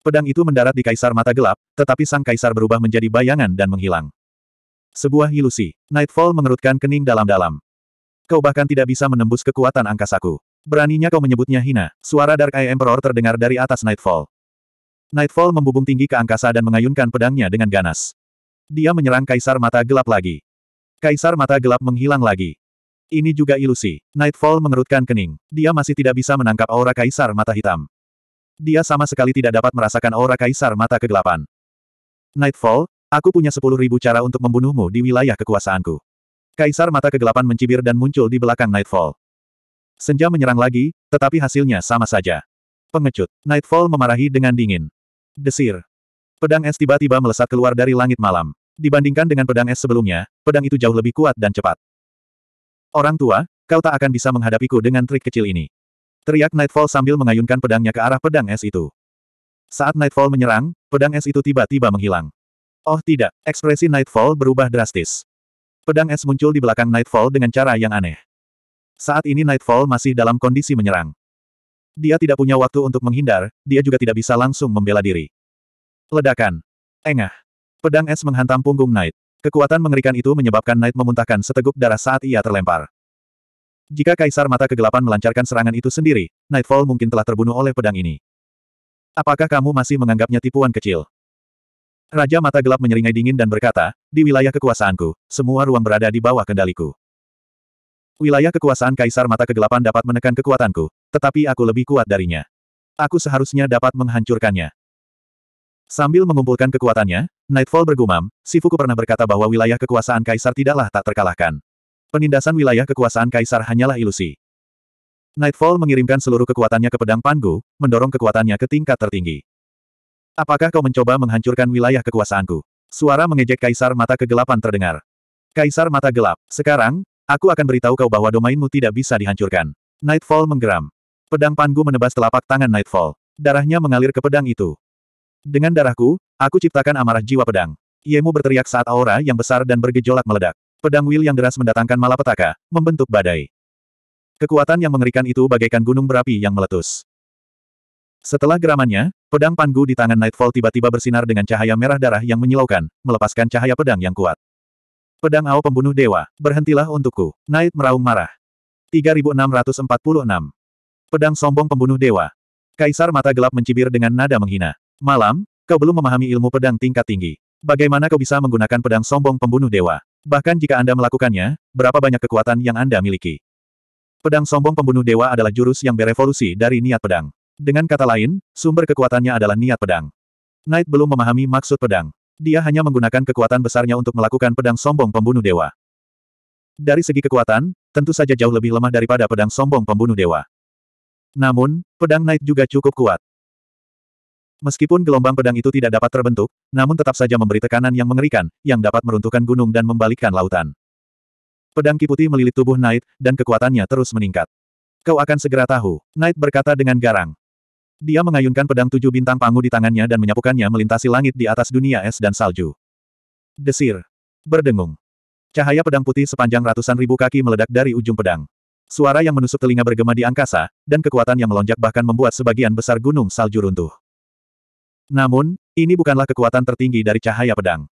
Pedang itu mendarat di Kaisar Mata Gelap, tetapi Sang Kaisar berubah menjadi bayangan dan menghilang. Sebuah ilusi. Nightfall mengerutkan kening dalam-dalam. Kau bahkan tidak bisa menembus kekuatan angkasaku. Beraninya kau menyebutnya hina. Suara Dark Eye Emperor terdengar dari atas Nightfall. Nightfall membubung tinggi ke angkasa dan mengayunkan pedangnya dengan ganas. Dia menyerang Kaisar Mata Gelap lagi. Kaisar Mata Gelap menghilang lagi. Ini juga ilusi. Nightfall mengerutkan kening. Dia masih tidak bisa menangkap aura kaisar mata hitam. Dia sama sekali tidak dapat merasakan aura kaisar mata kegelapan. Nightfall, aku punya sepuluh ribu cara untuk membunuhmu di wilayah kekuasaanku. Kaisar mata kegelapan mencibir dan muncul di belakang Nightfall. Senja menyerang lagi, tetapi hasilnya sama saja. Pengecut. Nightfall memarahi dengan dingin. Desir. Pedang es tiba-tiba melesat keluar dari langit malam. Dibandingkan dengan pedang es sebelumnya, pedang itu jauh lebih kuat dan cepat. Orang tua, kau tak akan bisa menghadapiku dengan trik kecil ini. Teriak Nightfall sambil mengayunkan pedangnya ke arah pedang es itu. Saat Nightfall menyerang, pedang es itu tiba-tiba menghilang. Oh tidak, ekspresi Nightfall berubah drastis. Pedang es muncul di belakang Nightfall dengan cara yang aneh. Saat ini Nightfall masih dalam kondisi menyerang. Dia tidak punya waktu untuk menghindar, dia juga tidak bisa langsung membela diri. Ledakan. Engah. Pedang es menghantam punggung Night. Kekuatan mengerikan itu menyebabkan Knight memuntahkan seteguk darah saat ia terlempar. Jika Kaisar Mata Kegelapan melancarkan serangan itu sendiri, Nightfall mungkin telah terbunuh oleh pedang ini. Apakah kamu masih menganggapnya tipuan kecil? Raja Mata Gelap menyeringai dingin dan berkata, di wilayah kekuasaanku, semua ruang berada di bawah kendaliku. Wilayah kekuasaan Kaisar Mata Kegelapan dapat menekan kekuatanku, tetapi aku lebih kuat darinya. Aku seharusnya dapat menghancurkannya. Sambil mengumpulkan kekuatannya, Nightfall bergumam, Sifuku pernah berkata bahwa wilayah kekuasaan kaisar tidaklah tak terkalahkan. Penindasan wilayah kekuasaan kaisar hanyalah ilusi. Nightfall mengirimkan seluruh kekuatannya ke pedang Pangu, mendorong kekuatannya ke tingkat tertinggi. Apakah kau mencoba menghancurkan wilayah kekuasaanku? Suara mengejek kaisar mata kegelapan terdengar. Kaisar mata gelap, sekarang, aku akan beritahu kau bahwa domainmu tidak bisa dihancurkan. Nightfall menggeram. Pedang Pangu menebas telapak tangan Nightfall. Darahnya mengalir ke pedang itu. Dengan darahku, aku ciptakan amarah jiwa pedang. Yemu berteriak saat aura yang besar dan bergejolak meledak. Pedang Will yang deras mendatangkan malapetaka, membentuk badai. Kekuatan yang mengerikan itu bagaikan gunung berapi yang meletus. Setelah geramannya, pedang panggu di tangan Nightfall tiba-tiba bersinar dengan cahaya merah darah yang menyilaukan, melepaskan cahaya pedang yang kuat. Pedang Ao pembunuh dewa, berhentilah untukku. Knight meraung marah. 3646. Pedang sombong pembunuh dewa. Kaisar mata gelap mencibir dengan nada menghina. Malam, kau belum memahami ilmu pedang tingkat tinggi. Bagaimana kau bisa menggunakan pedang sombong pembunuh dewa? Bahkan jika Anda melakukannya, berapa banyak kekuatan yang Anda miliki? Pedang sombong pembunuh dewa adalah jurus yang berevolusi dari niat pedang. Dengan kata lain, sumber kekuatannya adalah niat pedang. Knight belum memahami maksud pedang. Dia hanya menggunakan kekuatan besarnya untuk melakukan pedang sombong pembunuh dewa. Dari segi kekuatan, tentu saja jauh lebih lemah daripada pedang sombong pembunuh dewa. Namun, pedang Knight juga cukup kuat. Meskipun gelombang pedang itu tidak dapat terbentuk, namun tetap saja memberi tekanan yang mengerikan, yang dapat meruntuhkan gunung dan membalikkan lautan. Pedang Kiputi melilit tubuh Knight, dan kekuatannya terus meningkat. Kau akan segera tahu, Knight berkata dengan garang. Dia mengayunkan pedang tujuh bintang pangu di tangannya dan menyapukannya melintasi langit di atas dunia es dan salju. Desir. Berdengung. Cahaya pedang putih sepanjang ratusan ribu kaki meledak dari ujung pedang. Suara yang menusuk telinga bergema di angkasa, dan kekuatan yang melonjak bahkan membuat sebagian besar gunung salju runtuh. Namun, ini bukanlah kekuatan tertinggi dari cahaya pedang.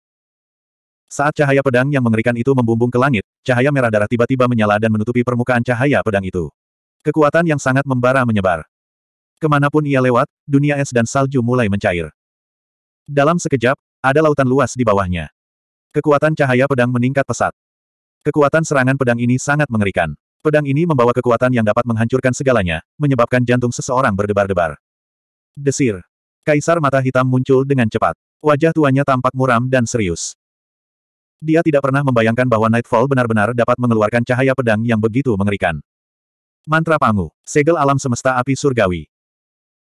Saat cahaya pedang yang mengerikan itu membumbung ke langit, cahaya merah darah tiba-tiba menyala dan menutupi permukaan cahaya pedang itu. Kekuatan yang sangat membara menyebar. Kemanapun ia lewat, dunia es dan salju mulai mencair. Dalam sekejap, ada lautan luas di bawahnya. Kekuatan cahaya pedang meningkat pesat. Kekuatan serangan pedang ini sangat mengerikan. Pedang ini membawa kekuatan yang dapat menghancurkan segalanya, menyebabkan jantung seseorang berdebar-debar. Desir. Kaisar Mata Hitam muncul dengan cepat. Wajah tuanya tampak muram dan serius. Dia tidak pernah membayangkan bahwa Nightfall benar-benar dapat mengeluarkan cahaya pedang yang begitu mengerikan. Mantra Pangu, segel alam semesta api surgawi.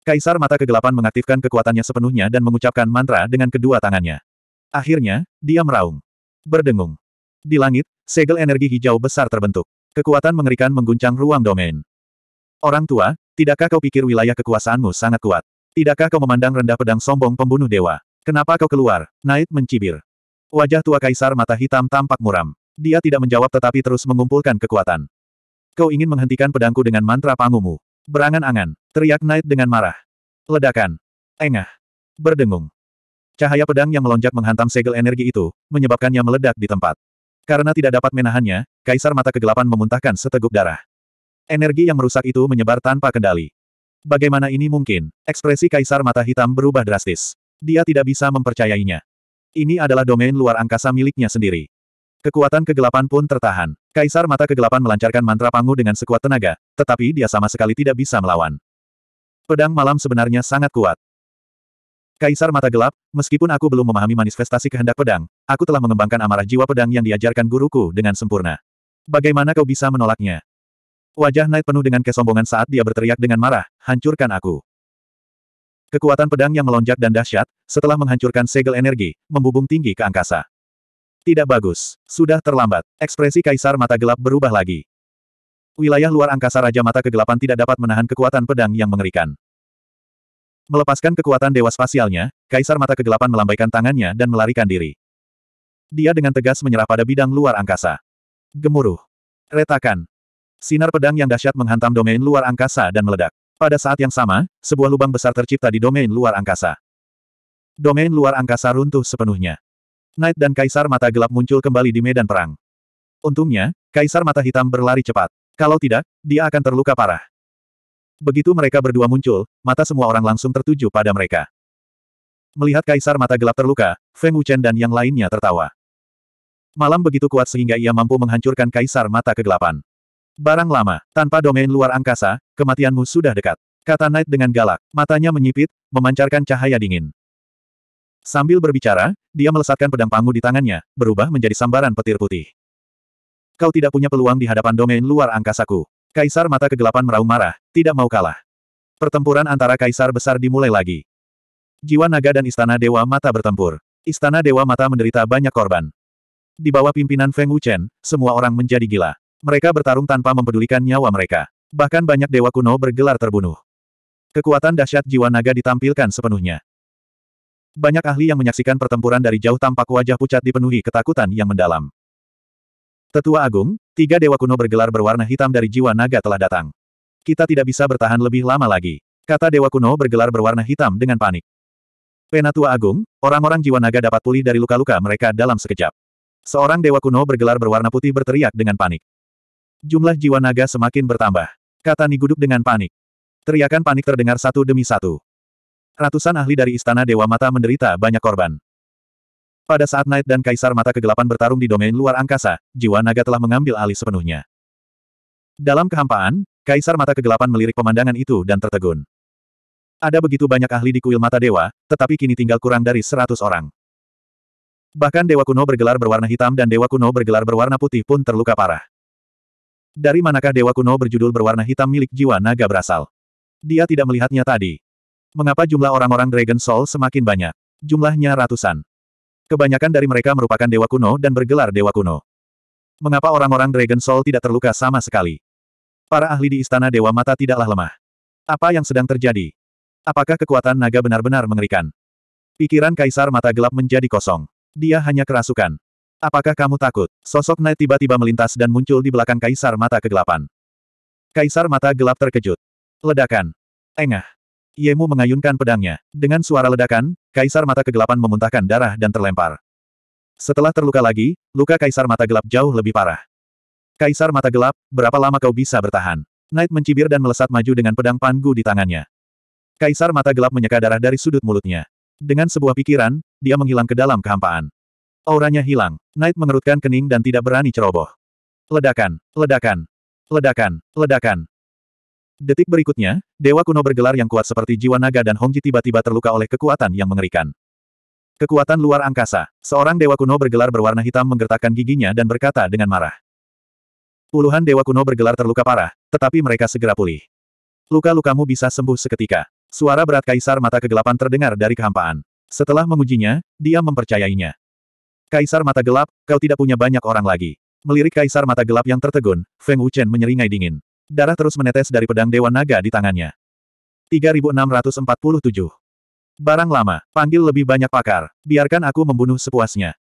Kaisar Mata Kegelapan mengaktifkan kekuatannya sepenuhnya dan mengucapkan mantra dengan kedua tangannya. Akhirnya, dia meraung. Berdengung. Di langit, segel energi hijau besar terbentuk. Kekuatan mengerikan mengguncang ruang domain. Orang tua, tidakkah kau pikir wilayah kekuasaanmu sangat kuat? Tidakkah kau memandang rendah pedang sombong pembunuh dewa? Kenapa kau keluar? Knight mencibir. Wajah tua kaisar mata hitam tampak muram. Dia tidak menjawab tetapi terus mengumpulkan kekuatan. Kau ingin menghentikan pedangku dengan mantra pangumu. Berangan-angan, teriak Knight dengan marah. Ledakan. Engah. Berdengung. Cahaya pedang yang melonjak menghantam segel energi itu, menyebabkannya meledak di tempat. Karena tidak dapat menahannya, kaisar mata kegelapan memuntahkan seteguk darah. Energi yang merusak itu menyebar tanpa kendali. Bagaimana ini mungkin? Ekspresi Kaisar Mata Hitam berubah drastis. Dia tidak bisa mempercayainya. Ini adalah domain luar angkasa miliknya sendiri. Kekuatan kegelapan pun tertahan. Kaisar Mata Kegelapan melancarkan mantra Pangu dengan sekuat tenaga, tetapi dia sama sekali tidak bisa melawan. Pedang malam sebenarnya sangat kuat. Kaisar Mata Gelap, meskipun aku belum memahami manifestasi kehendak pedang, aku telah mengembangkan amarah jiwa pedang yang diajarkan guruku dengan sempurna. Bagaimana kau bisa menolaknya? Wajah Knight penuh dengan kesombongan saat dia berteriak dengan marah, hancurkan aku. Kekuatan pedang yang melonjak dan dahsyat, setelah menghancurkan segel energi, membubung tinggi ke angkasa. Tidak bagus. Sudah terlambat. Ekspresi Kaisar Mata Gelap berubah lagi. Wilayah luar angkasa Raja Mata Kegelapan tidak dapat menahan kekuatan pedang yang mengerikan. Melepaskan kekuatan dewa spasialnya, Kaisar Mata Kegelapan melambaikan tangannya dan melarikan diri. Dia dengan tegas menyerah pada bidang luar angkasa. Gemuruh. Retakan. Sinar pedang yang dahsyat menghantam domain luar angkasa dan meledak. Pada saat yang sama, sebuah lubang besar tercipta di domain luar angkasa. Domain luar angkasa runtuh sepenuhnya. Knight dan Kaisar Mata Gelap muncul kembali di medan perang. Untungnya, Kaisar Mata Hitam berlari cepat. Kalau tidak, dia akan terluka parah. Begitu mereka berdua muncul, mata semua orang langsung tertuju pada mereka. Melihat Kaisar Mata Gelap terluka, Feng Wuchen dan yang lainnya tertawa. Malam begitu kuat sehingga ia mampu menghancurkan Kaisar Mata Kegelapan. Barang lama, tanpa domain luar angkasa, kematianmu sudah dekat. Kata Knight dengan galak, matanya menyipit, memancarkan cahaya dingin. Sambil berbicara, dia melesatkan pedang pangu di tangannya, berubah menjadi sambaran petir putih. Kau tidak punya peluang di hadapan domain luar angkasaku. Kaisar mata kegelapan meraung marah, tidak mau kalah. Pertempuran antara kaisar besar dimulai lagi. Jiwa naga dan istana dewa mata bertempur. Istana dewa mata menderita banyak korban. Di bawah pimpinan Feng Wuchen, semua orang menjadi gila. Mereka bertarung tanpa mempedulikan nyawa mereka. Bahkan banyak dewa kuno bergelar terbunuh. Kekuatan dahsyat jiwa naga ditampilkan sepenuhnya. Banyak ahli yang menyaksikan pertempuran dari jauh tampak wajah pucat dipenuhi ketakutan yang mendalam. Tetua Agung, tiga dewa kuno bergelar berwarna hitam dari jiwa naga telah datang. Kita tidak bisa bertahan lebih lama lagi. Kata dewa kuno bergelar berwarna hitam dengan panik. Penatua Agung, orang-orang jiwa naga dapat pulih dari luka-luka mereka dalam sekejap. Seorang dewa kuno bergelar berwarna putih berteriak dengan panik. Jumlah jiwa naga semakin bertambah. Kata Niguduk dengan panik. Teriakan panik terdengar satu demi satu. Ratusan ahli dari Istana Dewa Mata menderita banyak korban. Pada saat Knight dan Kaisar Mata Kegelapan bertarung di domain luar angkasa, jiwa naga telah mengambil alih sepenuhnya. Dalam kehampaan, Kaisar Mata Kegelapan melirik pemandangan itu dan tertegun. Ada begitu banyak ahli di kuil Mata Dewa, tetapi kini tinggal kurang dari seratus orang. Bahkan Dewa Kuno bergelar berwarna hitam dan Dewa Kuno bergelar berwarna putih pun terluka parah. Dari manakah dewa kuno berjudul berwarna hitam milik jiwa naga berasal? Dia tidak melihatnya tadi. Mengapa jumlah orang-orang Dragon Soul semakin banyak? Jumlahnya ratusan. Kebanyakan dari mereka merupakan dewa kuno dan bergelar dewa kuno. Mengapa orang-orang Dragon Soul tidak terluka sama sekali? Para ahli di Istana Dewa Mata tidaklah lemah. Apa yang sedang terjadi? Apakah kekuatan naga benar-benar mengerikan? Pikiran Kaisar Mata Gelap menjadi kosong. Dia hanya kerasukan. Apakah kamu takut? Sosok Knight tiba-tiba melintas dan muncul di belakang Kaisar Mata Kegelapan. Kaisar Mata Gelap terkejut. Ledakan. Engah. Yemu mengayunkan pedangnya. Dengan suara ledakan, Kaisar Mata Kegelapan memuntahkan darah dan terlempar. Setelah terluka lagi, luka Kaisar Mata Gelap jauh lebih parah. Kaisar Mata Gelap, berapa lama kau bisa bertahan? Knight mencibir dan melesat maju dengan pedang panggu di tangannya. Kaisar Mata Gelap menyeka darah dari sudut mulutnya. Dengan sebuah pikiran, dia menghilang ke dalam kehampaan. Auranya hilang. Knight mengerutkan kening dan tidak berani ceroboh. Ledakan, ledakan, ledakan, ledakan. Detik berikutnya, Dewa kuno bergelar yang kuat seperti jiwa naga dan Hongji tiba-tiba terluka oleh kekuatan yang mengerikan. Kekuatan luar angkasa. Seorang dewa kuno bergelar berwarna hitam menggertakkan giginya dan berkata dengan marah. Puluhan dewa kuno bergelar terluka parah, tetapi mereka segera pulih. Luka-lukamu bisa sembuh seketika. Suara berat kaisar mata kegelapan terdengar dari kehampaan. Setelah mengujinya, dia mempercayainya. Kaisar Mata Gelap, kau tidak punya banyak orang lagi. Melirik Kaisar Mata Gelap yang tertegun, Feng Wuchen menyeringai dingin. Darah terus menetes dari pedang Dewa Naga di tangannya. 3647 Barang lama, panggil lebih banyak pakar, biarkan aku membunuh sepuasnya.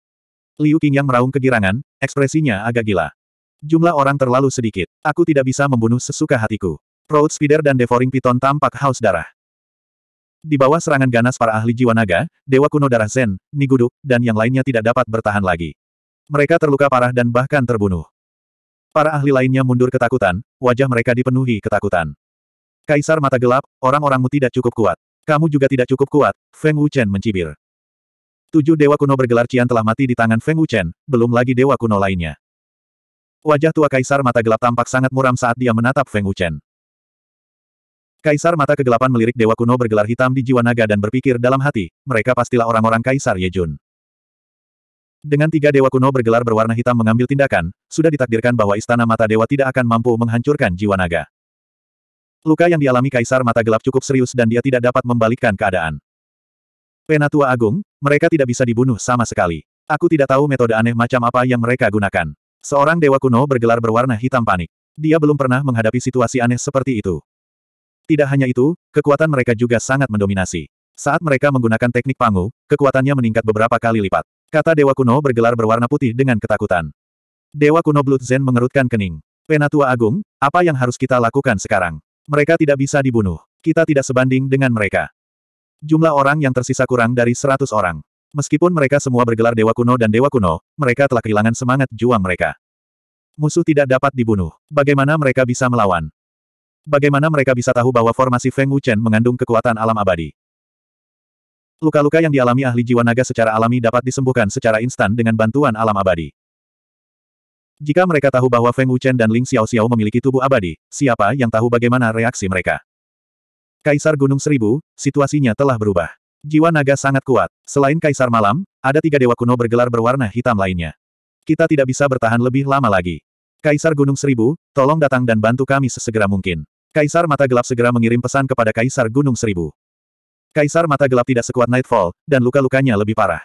Liu Qing yang meraung kegirangan, ekspresinya agak gila. Jumlah orang terlalu sedikit, aku tidak bisa membunuh sesuka hatiku. Proud Spider dan Devouring Piton tampak haus darah. Di bawah serangan ganas para ahli jiwa naga, Dewa kuno darah Zen, Niguduk, dan yang lainnya tidak dapat bertahan lagi. Mereka terluka parah dan bahkan terbunuh. Para ahli lainnya mundur ketakutan, wajah mereka dipenuhi ketakutan. Kaisar mata gelap, orang-orangmu tidak cukup kuat. Kamu juga tidak cukup kuat, Feng Wuchen mencibir. Tujuh dewa kuno bergelar Cian telah mati di tangan Feng Wuchen, belum lagi dewa kuno lainnya. Wajah tua kaisar mata gelap tampak sangat muram saat dia menatap Feng Wuchen. Kaisar mata kegelapan melirik dewa kuno bergelar hitam di jiwa naga dan berpikir dalam hati, mereka pastilah orang-orang Kaisar Yejun. Dengan tiga dewa kuno bergelar berwarna hitam mengambil tindakan, sudah ditakdirkan bahwa istana mata dewa tidak akan mampu menghancurkan jiwa naga. Luka yang dialami Kaisar mata gelap cukup serius dan dia tidak dapat membalikkan keadaan. Penatua Agung, mereka tidak bisa dibunuh sama sekali. Aku tidak tahu metode aneh macam apa yang mereka gunakan. Seorang dewa kuno bergelar berwarna hitam panik. Dia belum pernah menghadapi situasi aneh seperti itu. Tidak hanya itu, kekuatan mereka juga sangat mendominasi. Saat mereka menggunakan teknik pangu, kekuatannya meningkat beberapa kali lipat. Kata Dewa Kuno bergelar berwarna putih dengan ketakutan. Dewa Kuno Blood Zen mengerutkan kening. Penatua Agung, apa yang harus kita lakukan sekarang? Mereka tidak bisa dibunuh. Kita tidak sebanding dengan mereka. Jumlah orang yang tersisa kurang dari seratus orang. Meskipun mereka semua bergelar Dewa Kuno dan Dewa Kuno, mereka telah kehilangan semangat juang mereka. Musuh tidak dapat dibunuh. Bagaimana mereka bisa melawan? Bagaimana mereka bisa tahu bahwa formasi Feng Wuchen mengandung kekuatan alam abadi? Luka-luka yang dialami ahli jiwa naga secara alami dapat disembuhkan secara instan dengan bantuan alam abadi. Jika mereka tahu bahwa Feng Wuchen dan Ling Xiao Xiao memiliki tubuh abadi, siapa yang tahu bagaimana reaksi mereka? Kaisar Gunung Seribu, situasinya telah berubah. Jiwa naga sangat kuat. Selain Kaisar Malam, ada tiga dewa kuno bergelar berwarna hitam lainnya. Kita tidak bisa bertahan lebih lama lagi. Kaisar Gunung Seribu, tolong datang dan bantu kami sesegera mungkin. Kaisar Mata Gelap segera mengirim pesan kepada Kaisar Gunung Seribu. Kaisar Mata Gelap tidak sekuat Nightfall, dan luka-lukanya lebih parah.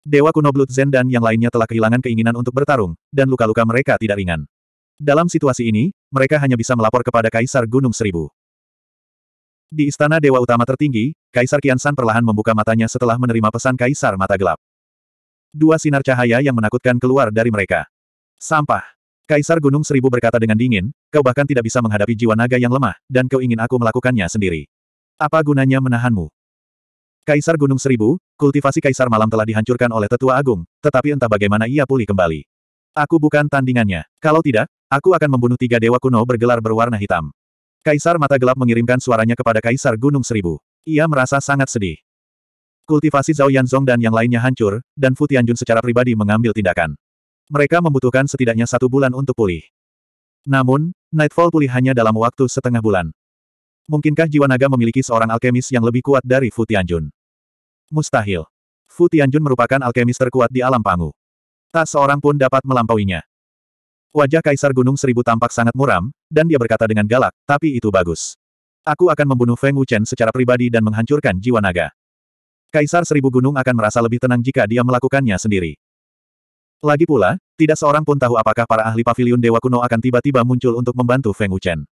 Dewa kuno Blood Zen dan yang lainnya telah kehilangan keinginan untuk bertarung, dan luka-luka mereka tidak ringan. Dalam situasi ini, mereka hanya bisa melapor kepada Kaisar Gunung Seribu. Di istana Dewa Utama tertinggi, Kaisar Kian San perlahan membuka matanya setelah menerima pesan Kaisar Mata Gelap. Dua sinar cahaya yang menakutkan keluar dari mereka. Sampah. Kaisar Gunung Seribu berkata dengan dingin, kau bahkan tidak bisa menghadapi jiwa naga yang lemah, dan kau ingin aku melakukannya sendiri. Apa gunanya menahanmu? Kaisar Gunung Seribu, kultivasi Kaisar Malam telah dihancurkan oleh Tetua Agung, tetapi entah bagaimana ia pulih kembali. Aku bukan tandingannya. Kalau tidak, aku akan membunuh tiga dewa kuno bergelar berwarna hitam. Kaisar Mata Gelap mengirimkan suaranya kepada Kaisar Gunung Seribu. Ia merasa sangat sedih. Kultivasi Zhao Yanzong dan yang lainnya hancur, dan Fu Tianjun secara pribadi mengambil tindakan mereka membutuhkan setidaknya satu bulan untuk pulih. Namun, Nightfall pulih hanya dalam waktu setengah bulan. Mungkinkah jiwa naga memiliki seorang alkemis yang lebih kuat dari Fu Tianjun? Mustahil. Fu Tianjun merupakan alkemis terkuat di alam pangu. Tak seorang pun dapat melampauinya. Wajah Kaisar Gunung Seribu tampak sangat muram, dan dia berkata dengan galak, tapi itu bagus. Aku akan membunuh Feng Wuchen secara pribadi dan menghancurkan jiwa naga. Kaisar Seribu Gunung akan merasa lebih tenang jika dia melakukannya sendiri. Lagi pula, tidak seorang pun tahu apakah para ahli pavilion Dewa Kuno akan tiba-tiba muncul untuk membantu Feng Wuchen.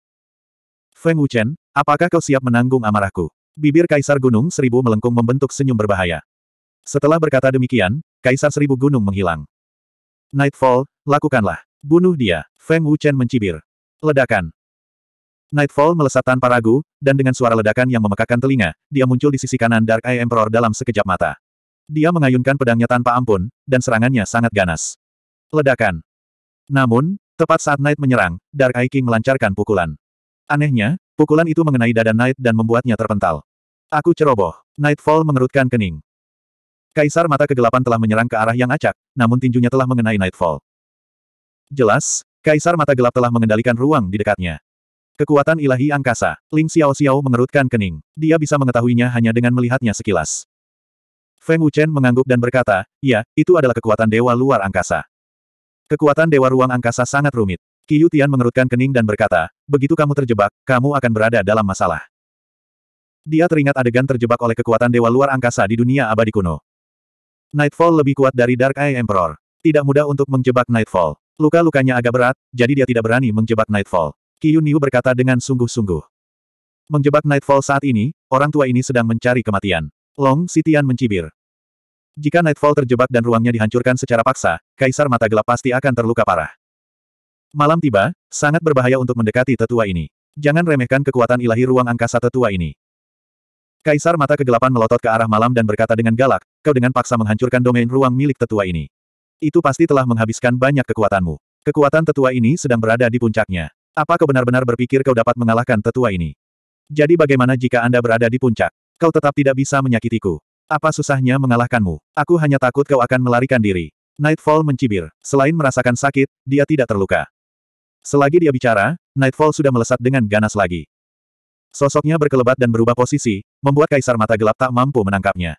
Feng Wuchen, apakah kau siap menanggung amarahku? Bibir Kaisar Gunung Seribu melengkung membentuk senyum berbahaya. Setelah berkata demikian, Kaisar Seribu Gunung menghilang. Nightfall, lakukanlah. Bunuh dia. Feng Wuchen mencibir. Ledakan. Nightfall melesat tanpa ragu, dan dengan suara ledakan yang memekakan telinga, dia muncul di sisi kanan Dark Eye Emperor dalam sekejap mata. Dia mengayunkan pedangnya tanpa ampun, dan serangannya sangat ganas. Ledakan. Namun, tepat saat Knight menyerang, Dark Eye King melancarkan pukulan. Anehnya, pukulan itu mengenai dada Knight dan membuatnya terpental. Aku ceroboh. Nightfall mengerutkan kening. Kaisar mata kegelapan telah menyerang ke arah yang acak, namun tinjunya telah mengenai Nightfall. Jelas, Kaisar mata gelap telah mengendalikan ruang di dekatnya. Kekuatan ilahi angkasa, Ling Xiao Xiao mengerutkan kening. Dia bisa mengetahuinya hanya dengan melihatnya sekilas. Feng Wuchen mengangguk dan berkata, ya, itu adalah kekuatan dewa luar angkasa. Kekuatan dewa ruang angkasa sangat rumit. Qi Tian mengerutkan kening dan berkata, begitu kamu terjebak, kamu akan berada dalam masalah. Dia teringat adegan terjebak oleh kekuatan dewa luar angkasa di dunia abadi kuno. Nightfall lebih kuat dari Dark Eye Emperor. Tidak mudah untuk menjebak Nightfall. Luka-lukanya agak berat, jadi dia tidak berani menjebak Nightfall. Qiu Niu berkata dengan sungguh-sungguh. Menjebak Nightfall saat ini, orang tua ini sedang mencari kematian. Long Sitian mencibir. Jika Nightfall terjebak dan ruangnya dihancurkan secara paksa, Kaisar Mata Gelap pasti akan terluka parah. Malam tiba, sangat berbahaya untuk mendekati tetua ini. Jangan remehkan kekuatan ilahi ruang angkasa tetua ini. Kaisar Mata Kegelapan melotot ke arah malam dan berkata dengan galak, kau dengan paksa menghancurkan domain ruang milik tetua ini. Itu pasti telah menghabiskan banyak kekuatanmu. Kekuatan tetua ini sedang berada di puncaknya. Apa kau benar-benar berpikir kau dapat mengalahkan tetua ini? Jadi bagaimana jika Anda berada di puncak? Kau tetap tidak bisa menyakitiku. Apa susahnya mengalahkanmu? Aku hanya takut kau akan melarikan diri. Nightfall mencibir. Selain merasakan sakit, dia tidak terluka. Selagi dia bicara, Nightfall sudah melesat dengan ganas lagi. Sosoknya berkelebat dan berubah posisi, membuat Kaisar Mata Gelap tak mampu menangkapnya.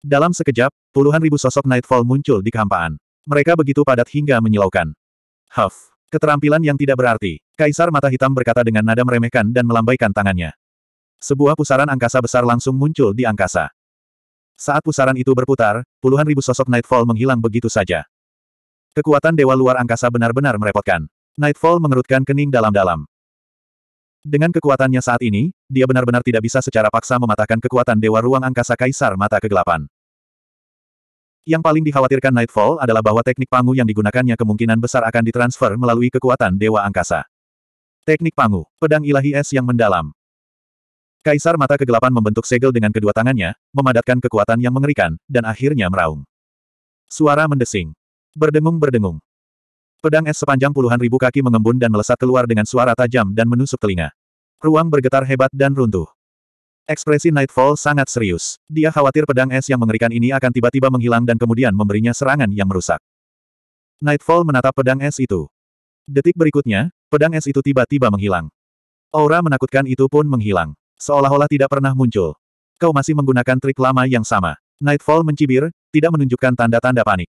Dalam sekejap, puluhan ribu sosok Nightfall muncul di kehampaan. Mereka begitu padat hingga menyilaukan. Huff. Keterampilan yang tidak berarti. Kaisar Mata Hitam berkata dengan nada meremehkan dan melambaikan tangannya. Sebuah pusaran angkasa besar langsung muncul di angkasa. Saat pusaran itu berputar, puluhan ribu sosok Nightfall menghilang begitu saja. Kekuatan dewa luar angkasa benar-benar merepotkan. Nightfall mengerutkan kening dalam-dalam. Dengan kekuatannya saat ini, dia benar-benar tidak bisa secara paksa mematahkan kekuatan dewa ruang angkasa kaisar mata kegelapan. Yang paling dikhawatirkan Nightfall adalah bahwa teknik pangu yang digunakannya kemungkinan besar akan ditransfer melalui kekuatan dewa angkasa. Teknik pangu, pedang ilahi es yang mendalam. Kaisar Mata Kegelapan membentuk segel dengan kedua tangannya, memadatkan kekuatan yang mengerikan, dan akhirnya meraung. Suara mendesing. Berdengung-berdengung. Pedang es sepanjang puluhan ribu kaki mengembun dan melesat keluar dengan suara tajam dan menusuk telinga. Ruang bergetar hebat dan runtuh. Ekspresi Nightfall sangat serius. Dia khawatir pedang es yang mengerikan ini akan tiba-tiba menghilang dan kemudian memberinya serangan yang merusak. Nightfall menatap pedang es itu. Detik berikutnya, pedang es itu tiba-tiba menghilang. Aura menakutkan itu pun menghilang. Seolah-olah tidak pernah muncul. Kau masih menggunakan trik lama yang sama. Nightfall mencibir, tidak menunjukkan tanda-tanda panik.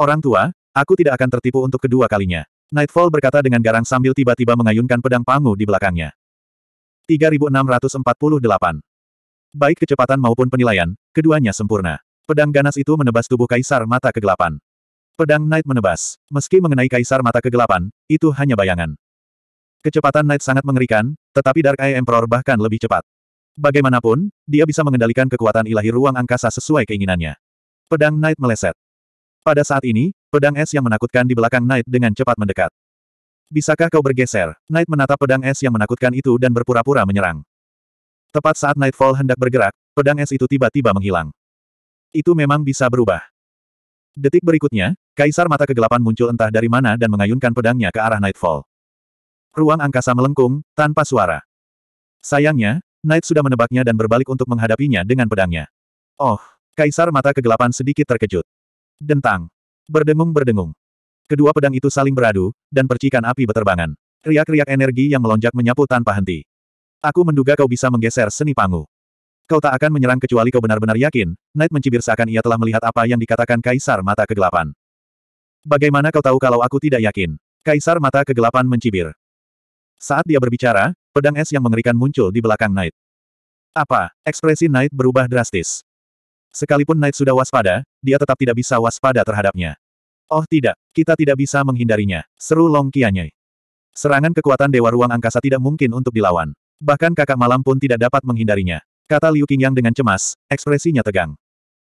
Orang tua, aku tidak akan tertipu untuk kedua kalinya. Nightfall berkata dengan garang sambil tiba-tiba mengayunkan pedang pangu di belakangnya. 3648. Baik kecepatan maupun penilaian, keduanya sempurna. Pedang ganas itu menebas tubuh Kaisar Mata Kegelapan. Pedang Knight menebas. Meski mengenai Kaisar Mata Kegelapan, itu hanya bayangan. Kecepatan Knight sangat mengerikan, tetapi Dark Eye Emperor bahkan lebih cepat. Bagaimanapun, dia bisa mengendalikan kekuatan ilahi ruang angkasa sesuai keinginannya. Pedang Knight meleset. Pada saat ini, pedang es yang menakutkan di belakang Knight dengan cepat mendekat. Bisakah kau bergeser? Knight menatap pedang es yang menakutkan itu dan berpura-pura menyerang. Tepat saat Nightfall hendak bergerak, pedang es itu tiba-tiba menghilang. Itu memang bisa berubah. Detik berikutnya, Kaisar Mata Kegelapan muncul entah dari mana dan mengayunkan pedangnya ke arah Nightfall. Ruang angkasa melengkung, tanpa suara. Sayangnya, Knight sudah menebaknya dan berbalik untuk menghadapinya dengan pedangnya. Oh, Kaisar mata kegelapan sedikit terkejut. Dentang. Berdengung-berdengung. Kedua pedang itu saling beradu, dan percikan api beterbangan. Riak-riak energi yang melonjak menyapu tanpa henti. Aku menduga kau bisa menggeser seni pangu. Kau tak akan menyerang kecuali kau benar-benar yakin, Knight mencibir seakan ia telah melihat apa yang dikatakan Kaisar Mata Kegelapan. Bagaimana kau tahu kalau aku tidak yakin? Kaisar Mata Kegelapan mencibir. Saat dia berbicara, pedang es yang mengerikan muncul di belakang Knight. Apa? Ekspresi Knight berubah drastis. Sekalipun Knight sudah waspada, dia tetap tidak bisa waspada terhadapnya. Oh tidak, kita tidak bisa menghindarinya, seru Long Qianyi. Serangan kekuatan Dewa Ruang Angkasa tidak mungkin untuk dilawan. Bahkan kakak malam pun tidak dapat menghindarinya. Kata Liu Qingyang dengan cemas, ekspresinya tegang.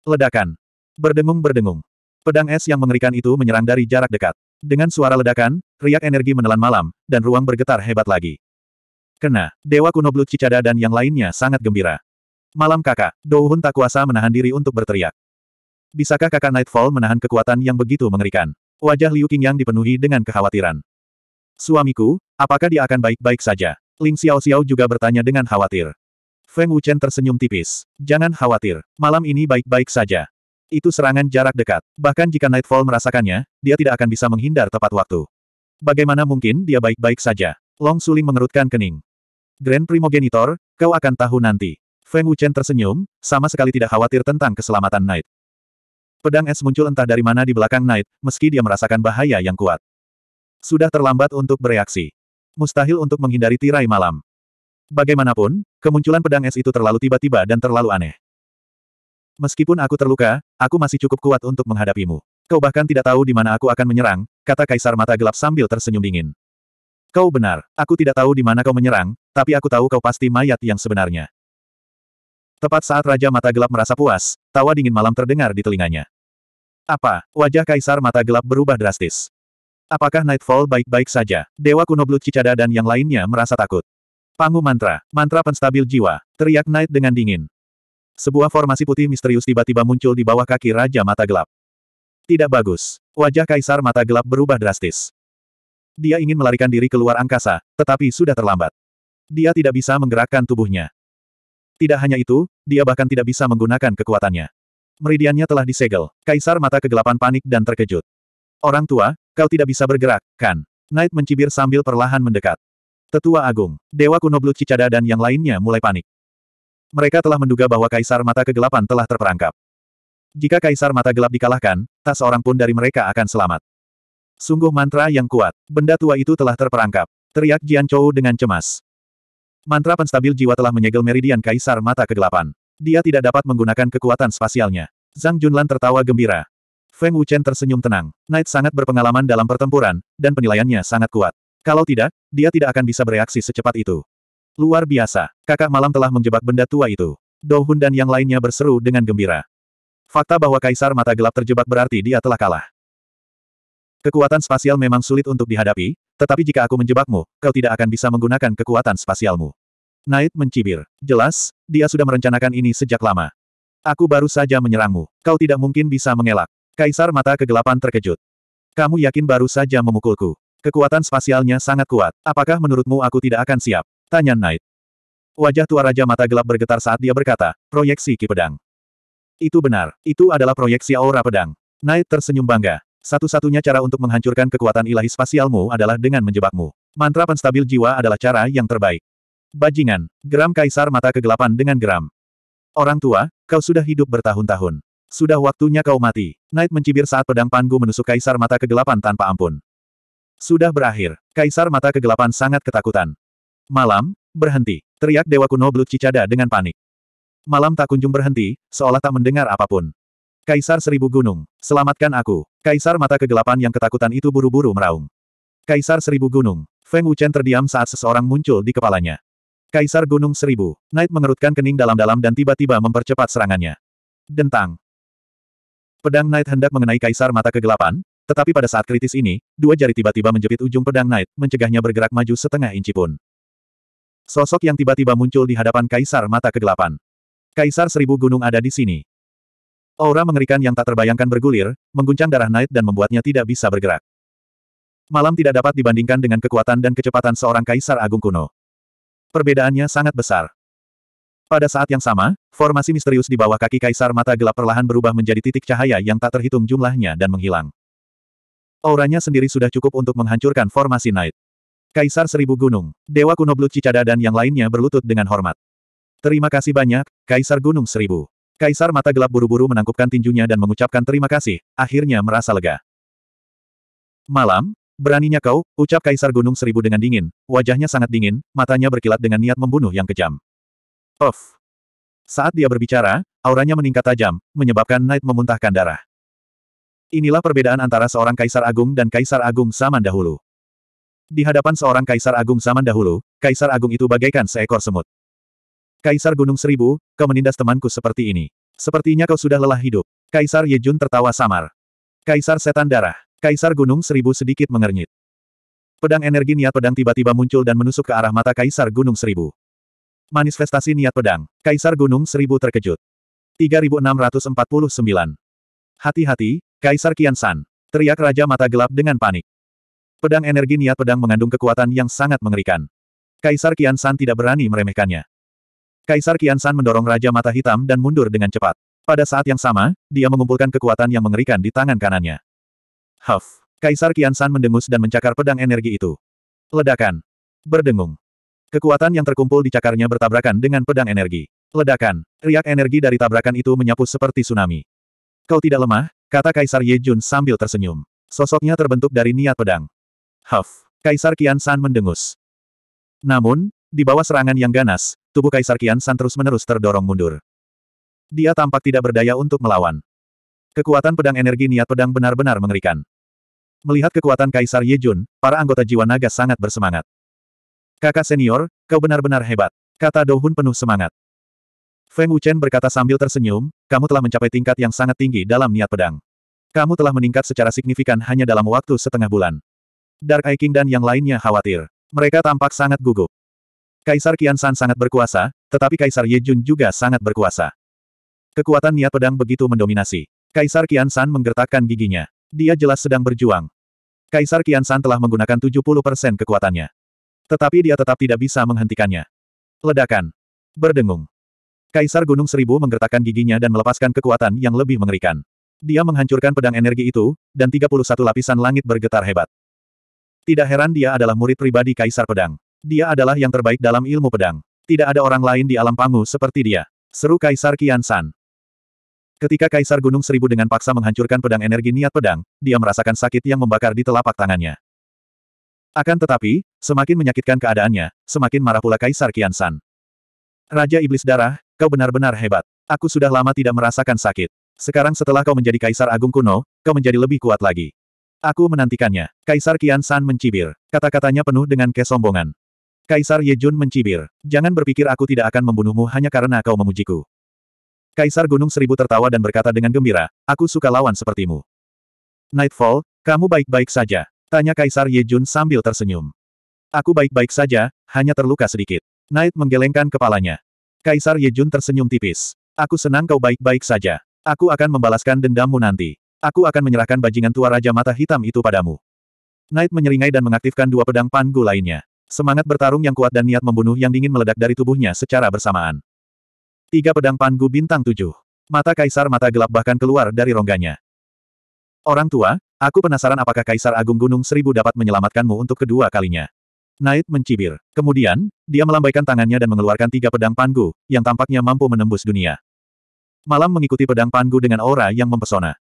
Ledakan. Berdengung-berdengung. Pedang es yang mengerikan itu menyerang dari jarak dekat. Dengan suara ledakan, riak energi menelan malam, dan ruang bergetar hebat lagi. Kena, Dewa Kuno Blut Cicada dan yang lainnya sangat gembira. Malam kakak, Douhun tak kuasa menahan diri untuk berteriak. Bisakah kakak Nightfall menahan kekuatan yang begitu mengerikan? Wajah Liu Qingyang dipenuhi dengan kekhawatiran. Suamiku, apakah dia akan baik-baik saja? Ling Xiao Xiao juga bertanya dengan khawatir. Feng Wuchen tersenyum tipis. Jangan khawatir, malam ini baik-baik saja. Itu serangan jarak dekat. Bahkan jika Nightfall merasakannya, dia tidak akan bisa menghindar tepat waktu. Bagaimana mungkin dia baik-baik saja? Long Suling mengerutkan kening. Grand Primogenitor, kau akan tahu nanti. Feng Wuchen tersenyum, sama sekali tidak khawatir tentang keselamatan Knight. Pedang es muncul entah dari mana di belakang Knight, meski dia merasakan bahaya yang kuat. Sudah terlambat untuk bereaksi. Mustahil untuk menghindari tirai malam. Bagaimanapun, kemunculan pedang es itu terlalu tiba-tiba dan terlalu aneh. Meskipun aku terluka, aku masih cukup kuat untuk menghadapimu. Kau bahkan tidak tahu di mana aku akan menyerang, kata Kaisar Mata Gelap sambil tersenyum dingin. Kau benar, aku tidak tahu di mana kau menyerang, tapi aku tahu kau pasti mayat yang sebenarnya. Tepat saat Raja Mata Gelap merasa puas, tawa dingin malam terdengar di telinganya. Apa? Wajah Kaisar Mata Gelap berubah drastis. Apakah Nightfall baik-baik saja? Dewa kuno Blood Cicada dan yang lainnya merasa takut. Pangu mantra, mantra penstabil jiwa, teriak Knight dengan dingin. Sebuah formasi putih misterius tiba-tiba muncul di bawah kaki Raja Mata Gelap. Tidak bagus. Wajah Kaisar Mata Gelap berubah drastis. Dia ingin melarikan diri keluar angkasa, tetapi sudah terlambat. Dia tidak bisa menggerakkan tubuhnya. Tidak hanya itu, dia bahkan tidak bisa menggunakan kekuatannya. Meridiannya telah disegel. Kaisar Mata Kegelapan panik dan terkejut. Orang tua, kau tidak bisa bergerak, kan? Knight mencibir sambil perlahan mendekat. Tetua Agung, Dewa Kuno Blue Cicada dan yang lainnya mulai panik mereka telah menduga bahwa Kaisar Mata Kegelapan telah terperangkap. Jika Kaisar Mata Gelap dikalahkan, tak seorang pun dari mereka akan selamat. Sungguh mantra yang kuat. Benda tua itu telah terperangkap. Teriak Jian Chou dengan cemas. Mantra penstabil jiwa telah menyegel meridian Kaisar Mata Kegelapan. Dia tidak dapat menggunakan kekuatan spasialnya. Zhang Junlan tertawa gembira. Feng Wuchen tersenyum tenang. Knight sangat berpengalaman dalam pertempuran, dan penilaiannya sangat kuat. Kalau tidak, dia tidak akan bisa bereaksi secepat itu. Luar biasa, kakak malam telah menjebak benda tua itu. Dohun dan yang lainnya berseru dengan gembira. Fakta bahwa Kaisar Mata Gelap terjebak berarti dia telah kalah. Kekuatan spasial memang sulit untuk dihadapi, tetapi jika aku menjebakmu, kau tidak akan bisa menggunakan kekuatan spasialmu. Knight mencibir. Jelas, dia sudah merencanakan ini sejak lama. Aku baru saja menyerangmu. Kau tidak mungkin bisa mengelak. Kaisar mata kegelapan terkejut. Kamu yakin baru saja memukulku. Kekuatan spasialnya sangat kuat. Apakah menurutmu aku tidak akan siap? Tanya Knight. Wajah tua raja mata gelap bergetar saat dia berkata, proyeksi ki pedang. Itu benar, itu adalah proyeksi aura pedang. Knight tersenyum bangga. Satu-satunya cara untuk menghancurkan kekuatan ilahi spasialmu adalah dengan menjebakmu. Mantra penstabil jiwa adalah cara yang terbaik. Bajingan, geram kaisar mata kegelapan dengan geram. Orang tua, kau sudah hidup bertahun-tahun. Sudah waktunya kau mati. Knight mencibir saat pedang Pangu menusuk kaisar mata kegelapan tanpa ampun. Sudah berakhir. Kaisar mata kegelapan sangat ketakutan. Malam, berhenti, teriak Dewa Kuno Blut Cicada dengan panik. Malam tak kunjung berhenti, seolah tak mendengar apapun. Kaisar Seribu Gunung, selamatkan aku. Kaisar mata kegelapan yang ketakutan itu buru-buru meraung. Kaisar Seribu Gunung, Feng Wuchen terdiam saat seseorang muncul di kepalanya. Kaisar Gunung Seribu, Knight mengerutkan kening dalam-dalam dan tiba-tiba mempercepat serangannya. Dentang. Pedang Knight hendak mengenai Kaisar mata kegelapan, tetapi pada saat kritis ini, dua jari tiba-tiba menjepit ujung pedang Knight, mencegahnya bergerak maju setengah inci pun. Sosok yang tiba-tiba muncul di hadapan Kaisar Mata Kegelapan. Kaisar Seribu Gunung ada di sini. Aura mengerikan yang tak terbayangkan bergulir, mengguncang darah Knight dan membuatnya tidak bisa bergerak. Malam tidak dapat dibandingkan dengan kekuatan dan kecepatan seorang Kaisar Agung kuno. Perbedaannya sangat besar. Pada saat yang sama, formasi misterius di bawah kaki Kaisar Mata Gelap perlahan berubah menjadi titik cahaya yang tak terhitung jumlahnya dan menghilang. Auranya sendiri sudah cukup untuk menghancurkan formasi Knight. Kaisar Seribu Gunung, Dewa Kuno Blue Cicada dan yang lainnya berlutut dengan hormat. Terima kasih banyak, Kaisar Gunung Seribu. Kaisar Mata Gelap buru-buru menangkupkan tinjunya dan mengucapkan terima kasih, akhirnya merasa lega. Malam, beraninya kau, ucap Kaisar Gunung Seribu dengan dingin, wajahnya sangat dingin, matanya berkilat dengan niat membunuh yang kejam. Of. Saat dia berbicara, auranya meningkat tajam, menyebabkan Knight memuntahkan darah. Inilah perbedaan antara seorang Kaisar Agung dan Kaisar Agung zaman dahulu. Di hadapan seorang kaisar agung zaman dahulu, kaisar agung itu bagaikan seekor semut. Kaisar Gunung Seribu, kau menindas temanku seperti ini. Sepertinya kau sudah lelah hidup. Kaisar Yejun tertawa samar. Kaisar Setan Darah. Kaisar Gunung Seribu sedikit mengernyit. Pedang energi niat pedang tiba-tiba muncul dan menusuk ke arah mata Kaisar Gunung Seribu. Manifestasi niat pedang. Kaisar Gunung Seribu terkejut. 3649. Hati-hati, Kaisar Kian San. Teriak Raja Mata Gelap dengan panik. Pedang energi niat pedang mengandung kekuatan yang sangat mengerikan. Kaisar Kian San tidak berani meremehkannya. Kaisar Kian San mendorong Raja Mata Hitam dan mundur dengan cepat. Pada saat yang sama, dia mengumpulkan kekuatan yang mengerikan di tangan kanannya. Huff! Kaisar Kian San mendengus dan mencakar pedang energi itu. Ledakan! Berdengung! Kekuatan yang terkumpul di cakarnya bertabrakan dengan pedang energi. Ledakan! Riak energi dari tabrakan itu menyapu seperti tsunami. Kau tidak lemah, kata Kaisar Ye Jun sambil tersenyum. Sosoknya terbentuk dari niat pedang. Huff! Kaisar Kian San mendengus. Namun, di bawah serangan yang ganas, tubuh Kaisar Kian San terus-menerus terdorong mundur. Dia tampak tidak berdaya untuk melawan. Kekuatan pedang energi niat pedang benar-benar mengerikan. Melihat kekuatan Kaisar Ye Jun, para anggota jiwa naga sangat bersemangat. Kakak senior, kau benar-benar hebat, kata Dohun penuh semangat. Feng Wuchen berkata sambil tersenyum, kamu telah mencapai tingkat yang sangat tinggi dalam niat pedang. Kamu telah meningkat secara signifikan hanya dalam waktu setengah bulan. Dark Eye King dan yang lainnya khawatir. Mereka tampak sangat gugup. Kaisar Qian San sangat berkuasa, tetapi Kaisar Ye Jun juga sangat berkuasa. Kekuatan niat pedang begitu mendominasi. Kaisar Qian San menggertakkan giginya. Dia jelas sedang berjuang. Kaisar Qian San telah menggunakan 70% kekuatannya. Tetapi dia tetap tidak bisa menghentikannya. Ledakan. Berdengung. Kaisar Gunung Seribu menggertakkan giginya dan melepaskan kekuatan yang lebih mengerikan. Dia menghancurkan pedang energi itu, dan 31 lapisan langit bergetar hebat. Tidak heran dia adalah murid pribadi Kaisar Pedang. Dia adalah yang terbaik dalam ilmu pedang. Tidak ada orang lain di alam pangu seperti dia. Seru Kaisar Kian San. Ketika Kaisar Gunung Seribu dengan paksa menghancurkan pedang energi niat pedang, dia merasakan sakit yang membakar di telapak tangannya. Akan tetapi, semakin menyakitkan keadaannya, semakin marah pula Kaisar Kian San. Raja Iblis Darah, kau benar-benar hebat. Aku sudah lama tidak merasakan sakit. Sekarang setelah kau menjadi Kaisar Agung kuno, kau menjadi lebih kuat lagi. Aku menantikannya. Kaisar Qian San mencibir. Kata-katanya penuh dengan kesombongan. Kaisar Ye Jun mencibir. Jangan berpikir aku tidak akan membunuhmu hanya karena kau memujiku. Kaisar Gunung Seribu tertawa dan berkata dengan gembira, aku suka lawan sepertimu. Nightfall, kamu baik-baik saja. Tanya Kaisar Ye Jun sambil tersenyum. Aku baik-baik saja, hanya terluka sedikit. Knight menggelengkan kepalanya. Kaisar Ye Jun tersenyum tipis. Aku senang kau baik-baik saja. Aku akan membalaskan dendammu nanti. Aku akan menyerahkan bajingan tua Raja Mata Hitam itu padamu. Knight menyeringai dan mengaktifkan dua pedang panggu lainnya. Semangat bertarung yang kuat dan niat membunuh yang dingin meledak dari tubuhnya secara bersamaan. Tiga pedang panggu bintang tujuh. Mata kaisar mata gelap bahkan keluar dari rongganya. Orang tua, aku penasaran apakah Kaisar Agung Gunung Seribu dapat menyelamatkanmu untuk kedua kalinya. Knight mencibir. Kemudian, dia melambaikan tangannya dan mengeluarkan tiga pedang panggu, yang tampaknya mampu menembus dunia. Malam mengikuti pedang panggu dengan aura yang mempesona.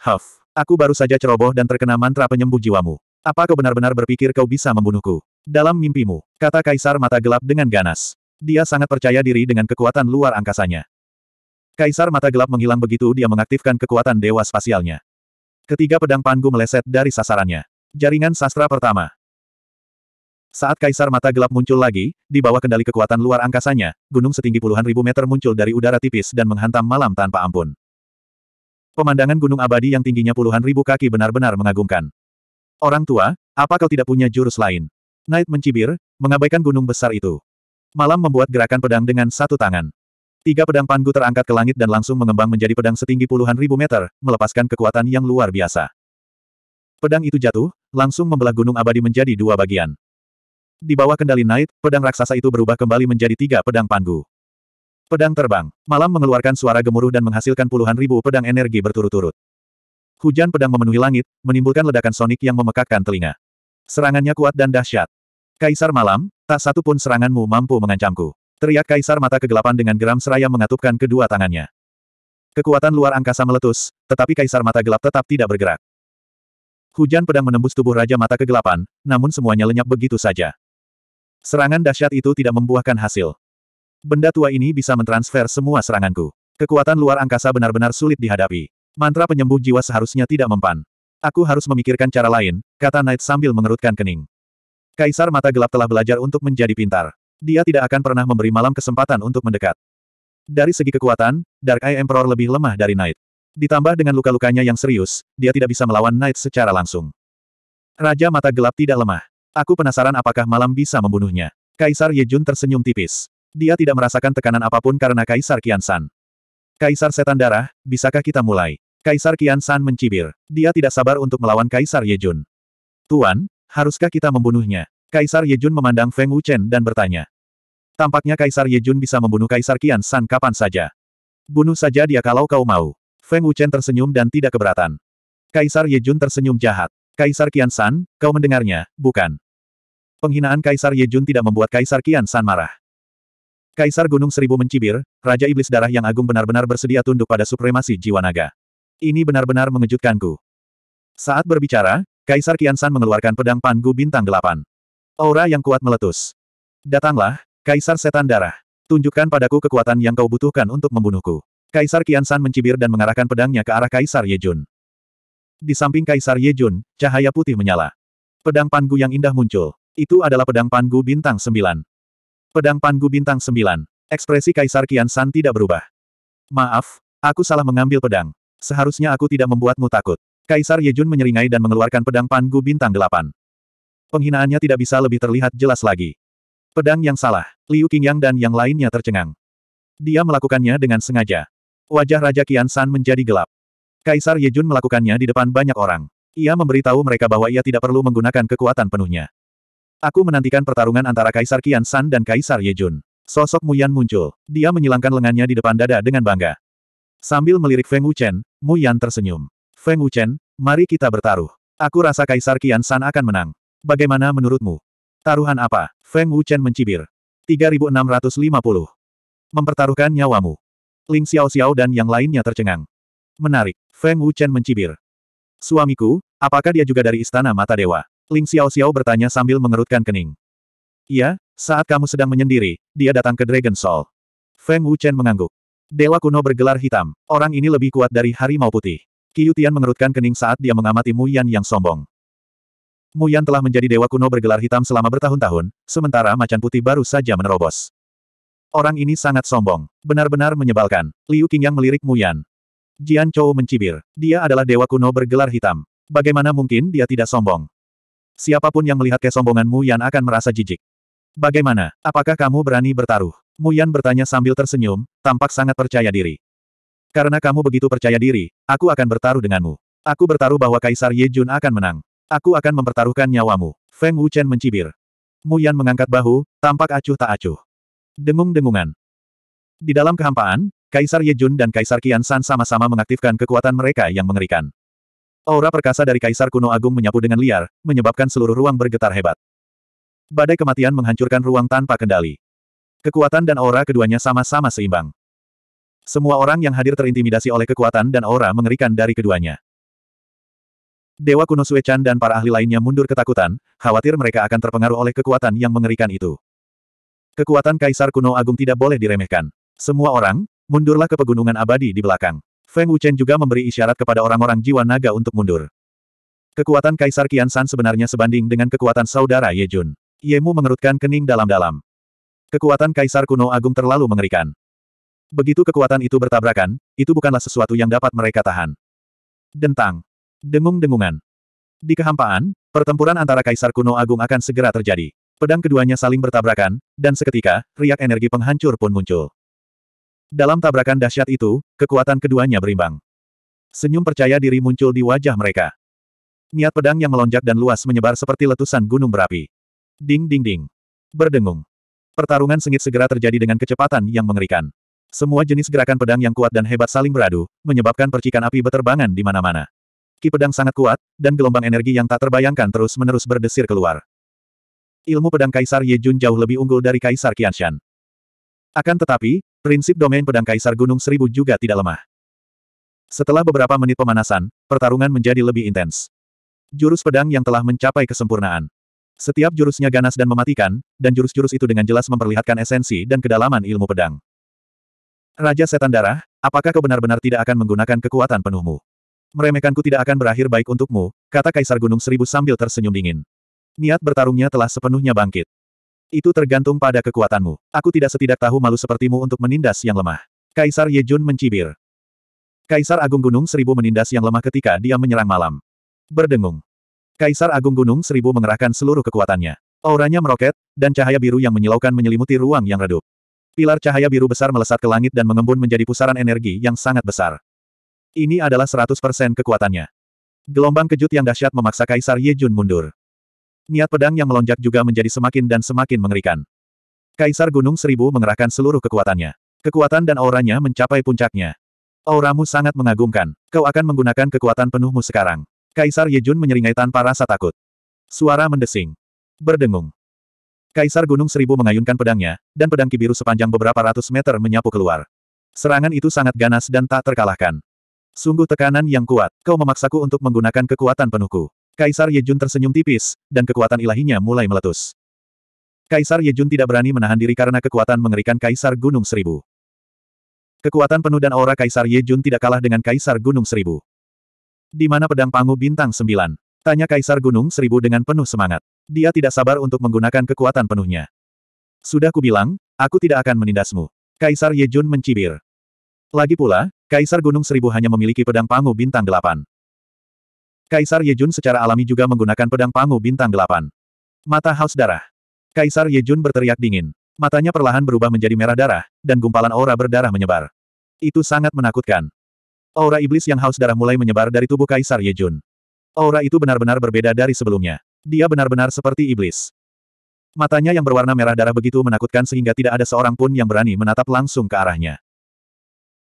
Huff, aku baru saja ceroboh dan terkena mantra penyembuh jiwamu. Apa kau benar-benar berpikir kau bisa membunuhku? Dalam mimpimu, kata Kaisar Mata Gelap dengan ganas. Dia sangat percaya diri dengan kekuatan luar angkasanya. Kaisar Mata Gelap menghilang begitu dia mengaktifkan kekuatan dewa spasialnya. Ketiga pedang panggu meleset dari sasarannya. Jaringan sastra pertama. Saat Kaisar Mata Gelap muncul lagi, di bawah kendali kekuatan luar angkasanya, gunung setinggi puluhan ribu meter muncul dari udara tipis dan menghantam malam tanpa ampun. Pemandangan gunung abadi yang tingginya puluhan ribu kaki benar-benar mengagumkan. Orang tua, apa kau tidak punya jurus lain? Knight mencibir, mengabaikan gunung besar itu. Malam membuat gerakan pedang dengan satu tangan. Tiga pedang panggu terangkat ke langit dan langsung mengembang menjadi pedang setinggi puluhan ribu meter, melepaskan kekuatan yang luar biasa. Pedang itu jatuh, langsung membelah gunung abadi menjadi dua bagian. Di bawah kendali Knight, pedang raksasa itu berubah kembali menjadi tiga pedang panggung. Pedang terbang. Malam mengeluarkan suara gemuruh dan menghasilkan puluhan ribu pedang energi berturut-turut. Hujan pedang memenuhi langit, menimbulkan ledakan sonik yang memekakkan telinga. Serangannya kuat dan dahsyat. Kaisar malam, tak satu pun seranganmu mampu mengancamku. Teriak kaisar mata kegelapan dengan geram seraya mengatupkan kedua tangannya. Kekuatan luar angkasa meletus, tetapi kaisar mata gelap tetap tidak bergerak. Hujan pedang menembus tubuh Raja Mata Kegelapan, namun semuanya lenyap begitu saja. Serangan dahsyat itu tidak membuahkan hasil. Benda tua ini bisa mentransfer semua seranganku. Kekuatan luar angkasa benar-benar sulit dihadapi. Mantra penyembuh jiwa seharusnya tidak mempan. Aku harus memikirkan cara lain, kata Knight sambil mengerutkan kening. Kaisar Mata Gelap telah belajar untuk menjadi pintar. Dia tidak akan pernah memberi malam kesempatan untuk mendekat. Dari segi kekuatan, Dark Eye Emperor lebih lemah dari Knight. Ditambah dengan luka-lukanya yang serius, dia tidak bisa melawan Knight secara langsung. Raja Mata Gelap tidak lemah. Aku penasaran apakah malam bisa membunuhnya. Kaisar Yejun tersenyum tipis. Dia tidak merasakan tekanan apapun karena Kaisar Kian San. Kaisar Setan Darah, bisakah kita mulai? Kaisar Kian San mencibir. Dia tidak sabar untuk melawan Kaisar Yejun. Tuan, haruskah kita membunuhnya? Kaisar Yejun memandang Feng Wuchen dan bertanya. Tampaknya Kaisar Yejun bisa membunuh Kaisar Kian San kapan saja. Bunuh saja dia kalau kau mau. Feng Wuchen tersenyum dan tidak keberatan. Kaisar Yejun tersenyum jahat. Kaisar Kian San, kau mendengarnya, bukan? Penghinaan Kaisar Yejun tidak membuat Kaisar Kian San marah. Kaisar Gunung Seribu mencibir, Raja Iblis Darah yang agung benar-benar bersedia tunduk pada supremasi jiwa naga. Ini benar-benar mengejutkanku. Saat berbicara, Kaisar Kian mengeluarkan pedang panggu Bintang Delapan. Aura yang kuat meletus. Datanglah, Kaisar Setan Darah. Tunjukkan padaku kekuatan yang kau butuhkan untuk membunuhku. Kaisar Kian mencibir dan mengarahkan pedangnya ke arah Kaisar Yejun. Di samping Kaisar Yejun, cahaya putih menyala. Pedang panggu yang indah muncul. Itu adalah pedang panggu bintang sembilan. Pedang Pangu Bintang 9. Ekspresi Kaisar Kian San tidak berubah. Maaf, aku salah mengambil pedang. Seharusnya aku tidak membuatmu takut. Kaisar Yejun menyeringai dan mengeluarkan pedang Pangu Bintang 8. Penghinaannya tidak bisa lebih terlihat jelas lagi. Pedang yang salah, Liu Qingyang dan yang lainnya tercengang. Dia melakukannya dengan sengaja. Wajah Raja Kian San menjadi gelap. Kaisar Yejun melakukannya di depan banyak orang. Ia memberitahu mereka bahwa ia tidak perlu menggunakan kekuatan penuhnya. Aku menantikan pertarungan antara Kaisar Qian San dan Kaisar Yejun. Sosok Muyan muncul. Dia menyilangkan lengannya di depan dada dengan bangga. Sambil melirik Feng Wuchen, Muyan tersenyum. Feng Wuchen, mari kita bertaruh. Aku rasa Kaisar Qian San akan menang. Bagaimana menurutmu? Taruhan apa? Feng Wuchen mencibir. 3650. Mempertaruhkan nyawamu. Ling Xiao Xiao dan yang lainnya tercengang. Menarik. Feng Wuchen mencibir. Suamiku, apakah dia juga dari Istana Mata Dewa? Ling Xiao Xiao bertanya sambil mengerutkan kening. Iya, saat kamu sedang menyendiri, dia datang ke Dragon Soul. Feng Wuchen mengangguk. Dewa kuno bergelar hitam, orang ini lebih kuat dari harimau putih. Tian mengerutkan kening saat dia mengamati Mu Yan yang sombong. Mu Yan telah menjadi dewa kuno bergelar hitam selama bertahun-tahun, sementara macan putih baru saja menerobos. Orang ini sangat sombong, benar-benar menyebalkan. Liu Qingyang melirik Mu Yan. Jian Chou mencibir. Dia adalah dewa kuno bergelar hitam. Bagaimana mungkin dia tidak sombong? Siapapun yang melihat kesombonganmu Yan akan merasa jijik. Bagaimana? Apakah kamu berani bertaruh? Mu Yan bertanya sambil tersenyum, tampak sangat percaya diri. Karena kamu begitu percaya diri, aku akan bertaruh denganmu. Aku bertaruh bahwa Kaisar Ye Jun akan menang. Aku akan mempertaruhkan nyawamu. Feng Wuchen mencibir. Mu Yan mengangkat bahu, tampak acuh tak acuh. Dengung-dengungan. Di dalam kehampaan, Kaisar Ye Jun dan Kaisar Qian San sama-sama mengaktifkan kekuatan mereka yang mengerikan. Aura perkasa dari Kaisar Kuno Agung menyapu dengan liar, menyebabkan seluruh ruang bergetar hebat. Badai kematian menghancurkan ruang tanpa kendali. Kekuatan dan aura keduanya sama-sama seimbang. Semua orang yang hadir terintimidasi oleh kekuatan dan aura mengerikan dari keduanya. Dewa kuno Suechan dan para ahli lainnya mundur ketakutan, khawatir mereka akan terpengaruh oleh kekuatan yang mengerikan itu. Kekuatan Kaisar kuno agung tidak boleh diremehkan. Semua orang, mundurlah ke pegunungan abadi di belakang. Feng Wuchen juga memberi isyarat kepada orang-orang jiwa naga untuk mundur. Kekuatan Kaisar Qian San sebenarnya sebanding dengan kekuatan saudara Ye Jun. Ye Mu mengerutkan kening dalam-dalam. Kekuatan Kaisar kuno agung terlalu mengerikan. Begitu kekuatan itu bertabrakan, itu bukanlah sesuatu yang dapat mereka tahan. Dentang. Dengung-dengungan. Di kehampaan, pertempuran antara Kaisar kuno agung akan segera terjadi. Pedang keduanya saling bertabrakan, dan seketika, riak energi penghancur pun muncul. Dalam tabrakan dahsyat itu, kekuatan keduanya berimbang. Senyum percaya diri muncul di wajah mereka. Niat pedang yang melonjak dan luas menyebar seperti letusan gunung berapi. Ding ding ding. Berdengung. Pertarungan sengit segera terjadi dengan kecepatan yang mengerikan. Semua jenis gerakan pedang yang kuat dan hebat saling beradu, menyebabkan percikan api beterbangan di mana-mana. Ki pedang sangat kuat, dan gelombang energi yang tak terbayangkan terus-menerus berdesir keluar. Ilmu pedang Kaisar Ye Jun jauh lebih unggul dari Kaisar Qianshan. Akan tetapi, prinsip domain pedang Kaisar Gunung Seribu juga tidak lemah. Setelah beberapa menit pemanasan, pertarungan menjadi lebih intens. Jurus pedang yang telah mencapai kesempurnaan. Setiap jurusnya ganas dan mematikan, dan jurus-jurus itu dengan jelas memperlihatkan esensi dan kedalaman ilmu pedang. Raja Setan Darah, apakah kau benar-benar tidak akan menggunakan kekuatan penuhmu? Meremehkanku tidak akan berakhir baik untukmu, kata Kaisar Gunung Seribu sambil tersenyum dingin. Niat bertarungnya telah sepenuhnya bangkit. Itu tergantung pada kekuatanmu. Aku tidak setidak tahu malu sepertimu untuk menindas yang lemah. Kaisar Yejun mencibir. Kaisar Agung Gunung Seribu menindas yang lemah ketika dia menyerang malam. Berdengung. Kaisar Agung Gunung Seribu mengerahkan seluruh kekuatannya. Auranya meroket, dan cahaya biru yang menyilaukan menyelimuti ruang yang redup. Pilar cahaya biru besar melesat ke langit dan mengembun menjadi pusaran energi yang sangat besar. Ini adalah 100% kekuatannya. Gelombang kejut yang dahsyat memaksa Kaisar Yejun mundur. Niat pedang yang melonjak juga menjadi semakin dan semakin mengerikan. Kaisar Gunung Seribu mengerahkan seluruh kekuatannya. Kekuatan dan auranya mencapai puncaknya. Auramu sangat mengagumkan. Kau akan menggunakan kekuatan penuhmu sekarang. Kaisar Yejun menyeringai tanpa rasa takut. Suara mendesing. Berdengung. Kaisar Gunung Seribu mengayunkan pedangnya, dan pedang kibiru sepanjang beberapa ratus meter menyapu keluar. Serangan itu sangat ganas dan tak terkalahkan. Sungguh tekanan yang kuat, kau memaksaku untuk menggunakan kekuatan penuhku. Kaisar Yejun tersenyum tipis, dan kekuatan ilahinya mulai meletus. Kaisar Yejun tidak berani menahan diri karena kekuatan mengerikan Kaisar Gunung Seribu. Kekuatan penuh dan aura Kaisar Yejun tidak kalah dengan Kaisar Gunung Seribu. Di mana pedang pangu bintang sembilan? Tanya Kaisar Gunung Seribu dengan penuh semangat. Dia tidak sabar untuk menggunakan kekuatan penuhnya. Sudah kubilang, aku tidak akan menindasmu. Kaisar Yejun mencibir. Lagi pula, Kaisar Gunung Seribu hanya memiliki pedang pangu bintang delapan. Kaisar Yejun secara alami juga menggunakan pedang pangu bintang delapan. Mata haus darah. Kaisar Yejun berteriak dingin. Matanya perlahan berubah menjadi merah darah, dan gumpalan aura berdarah menyebar. Itu sangat menakutkan. Aura iblis yang haus darah mulai menyebar dari tubuh Kaisar Yejun. Aura itu benar-benar berbeda dari sebelumnya. Dia benar-benar seperti iblis. Matanya yang berwarna merah darah begitu menakutkan sehingga tidak ada seorang pun yang berani menatap langsung ke arahnya.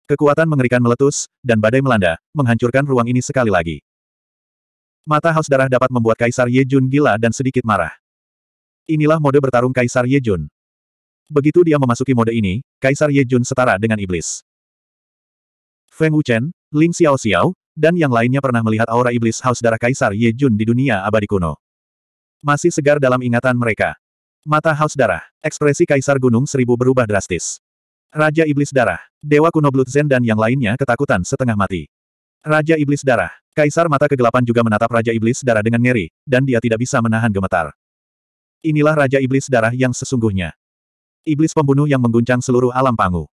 Kekuatan mengerikan meletus, dan badai melanda, menghancurkan ruang ini sekali lagi. Mata haus darah dapat membuat Kaisar Yejun gila dan sedikit marah. Inilah mode bertarung Kaisar Yejun. Begitu dia memasuki mode ini, Kaisar Yejun setara dengan iblis. Feng Wuchen, Ling Xiao Xiao, dan yang lainnya pernah melihat aura iblis haus darah Kaisar Yejun di dunia abadi kuno. Masih segar dalam ingatan mereka. Mata haus darah, ekspresi Kaisar Gunung Seribu berubah drastis. Raja Iblis Darah, Dewa Kuno Blood Zen dan yang lainnya ketakutan setengah mati. Raja Iblis Darah. Kaisar Mata Kegelapan juga menatap Raja Iblis Darah dengan ngeri, dan dia tidak bisa menahan gemetar. Inilah Raja Iblis Darah yang sesungguhnya. Iblis pembunuh yang mengguncang seluruh alam pangu.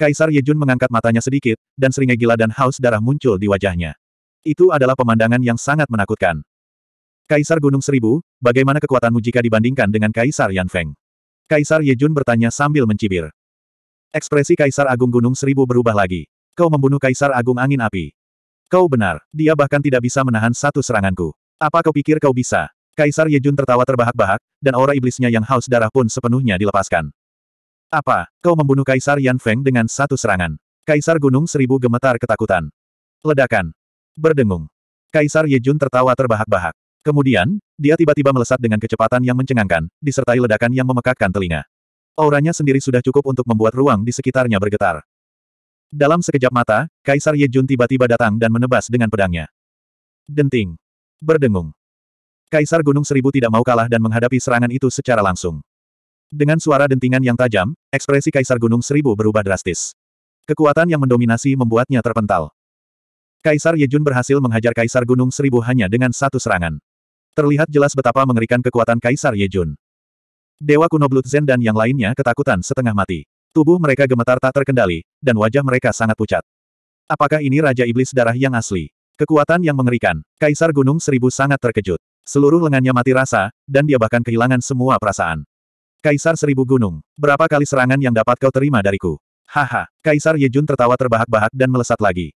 Kaisar Yejun mengangkat matanya sedikit, dan seringai gila dan haus darah muncul di wajahnya. Itu adalah pemandangan yang sangat menakutkan. Kaisar Gunung Seribu, bagaimana kekuatanmu jika dibandingkan dengan Kaisar Yan Feng? Kaisar Yejun bertanya sambil mencibir. Ekspresi Kaisar Agung Gunung Seribu berubah lagi. Kau membunuh Kaisar Agung Angin Api. Kau benar, dia bahkan tidak bisa menahan satu seranganku. Apa kau pikir kau bisa? Kaisar Yejun tertawa terbahak-bahak, dan aura iblisnya yang haus darah pun sepenuhnya dilepaskan. Apa, kau membunuh Kaisar Yan Feng dengan satu serangan? Kaisar Gunung Seribu gemetar ketakutan. Ledakan. Berdengung. Kaisar Yejun tertawa terbahak-bahak. Kemudian, dia tiba-tiba melesat dengan kecepatan yang mencengangkan, disertai ledakan yang memekakkan telinga. Auranya sendiri sudah cukup untuk membuat ruang di sekitarnya bergetar. Dalam sekejap mata, Kaisar Ye Jun tiba-tiba datang dan menebas dengan pedangnya. Denting. Berdengung. Kaisar Gunung Seribu tidak mau kalah dan menghadapi serangan itu secara langsung. Dengan suara dentingan yang tajam, ekspresi Kaisar Gunung Seribu berubah drastis. Kekuatan yang mendominasi membuatnya terpental. Kaisar Ye Jun berhasil menghajar Kaisar Gunung Seribu hanya dengan satu serangan. Terlihat jelas betapa mengerikan kekuatan Kaisar Ye Jun. Dewa kuno Blood Zen dan yang lainnya ketakutan setengah mati. Tubuh mereka gemetar tak terkendali, dan wajah mereka sangat pucat. Apakah ini Raja Iblis Darah yang asli? Kekuatan yang mengerikan, Kaisar Gunung Seribu sangat terkejut. Seluruh lengannya mati rasa, dan dia bahkan kehilangan semua perasaan. Kaisar Seribu Gunung, berapa kali serangan yang dapat kau terima dariku? Haha, Kaisar Yejun tertawa terbahak-bahak dan melesat lagi.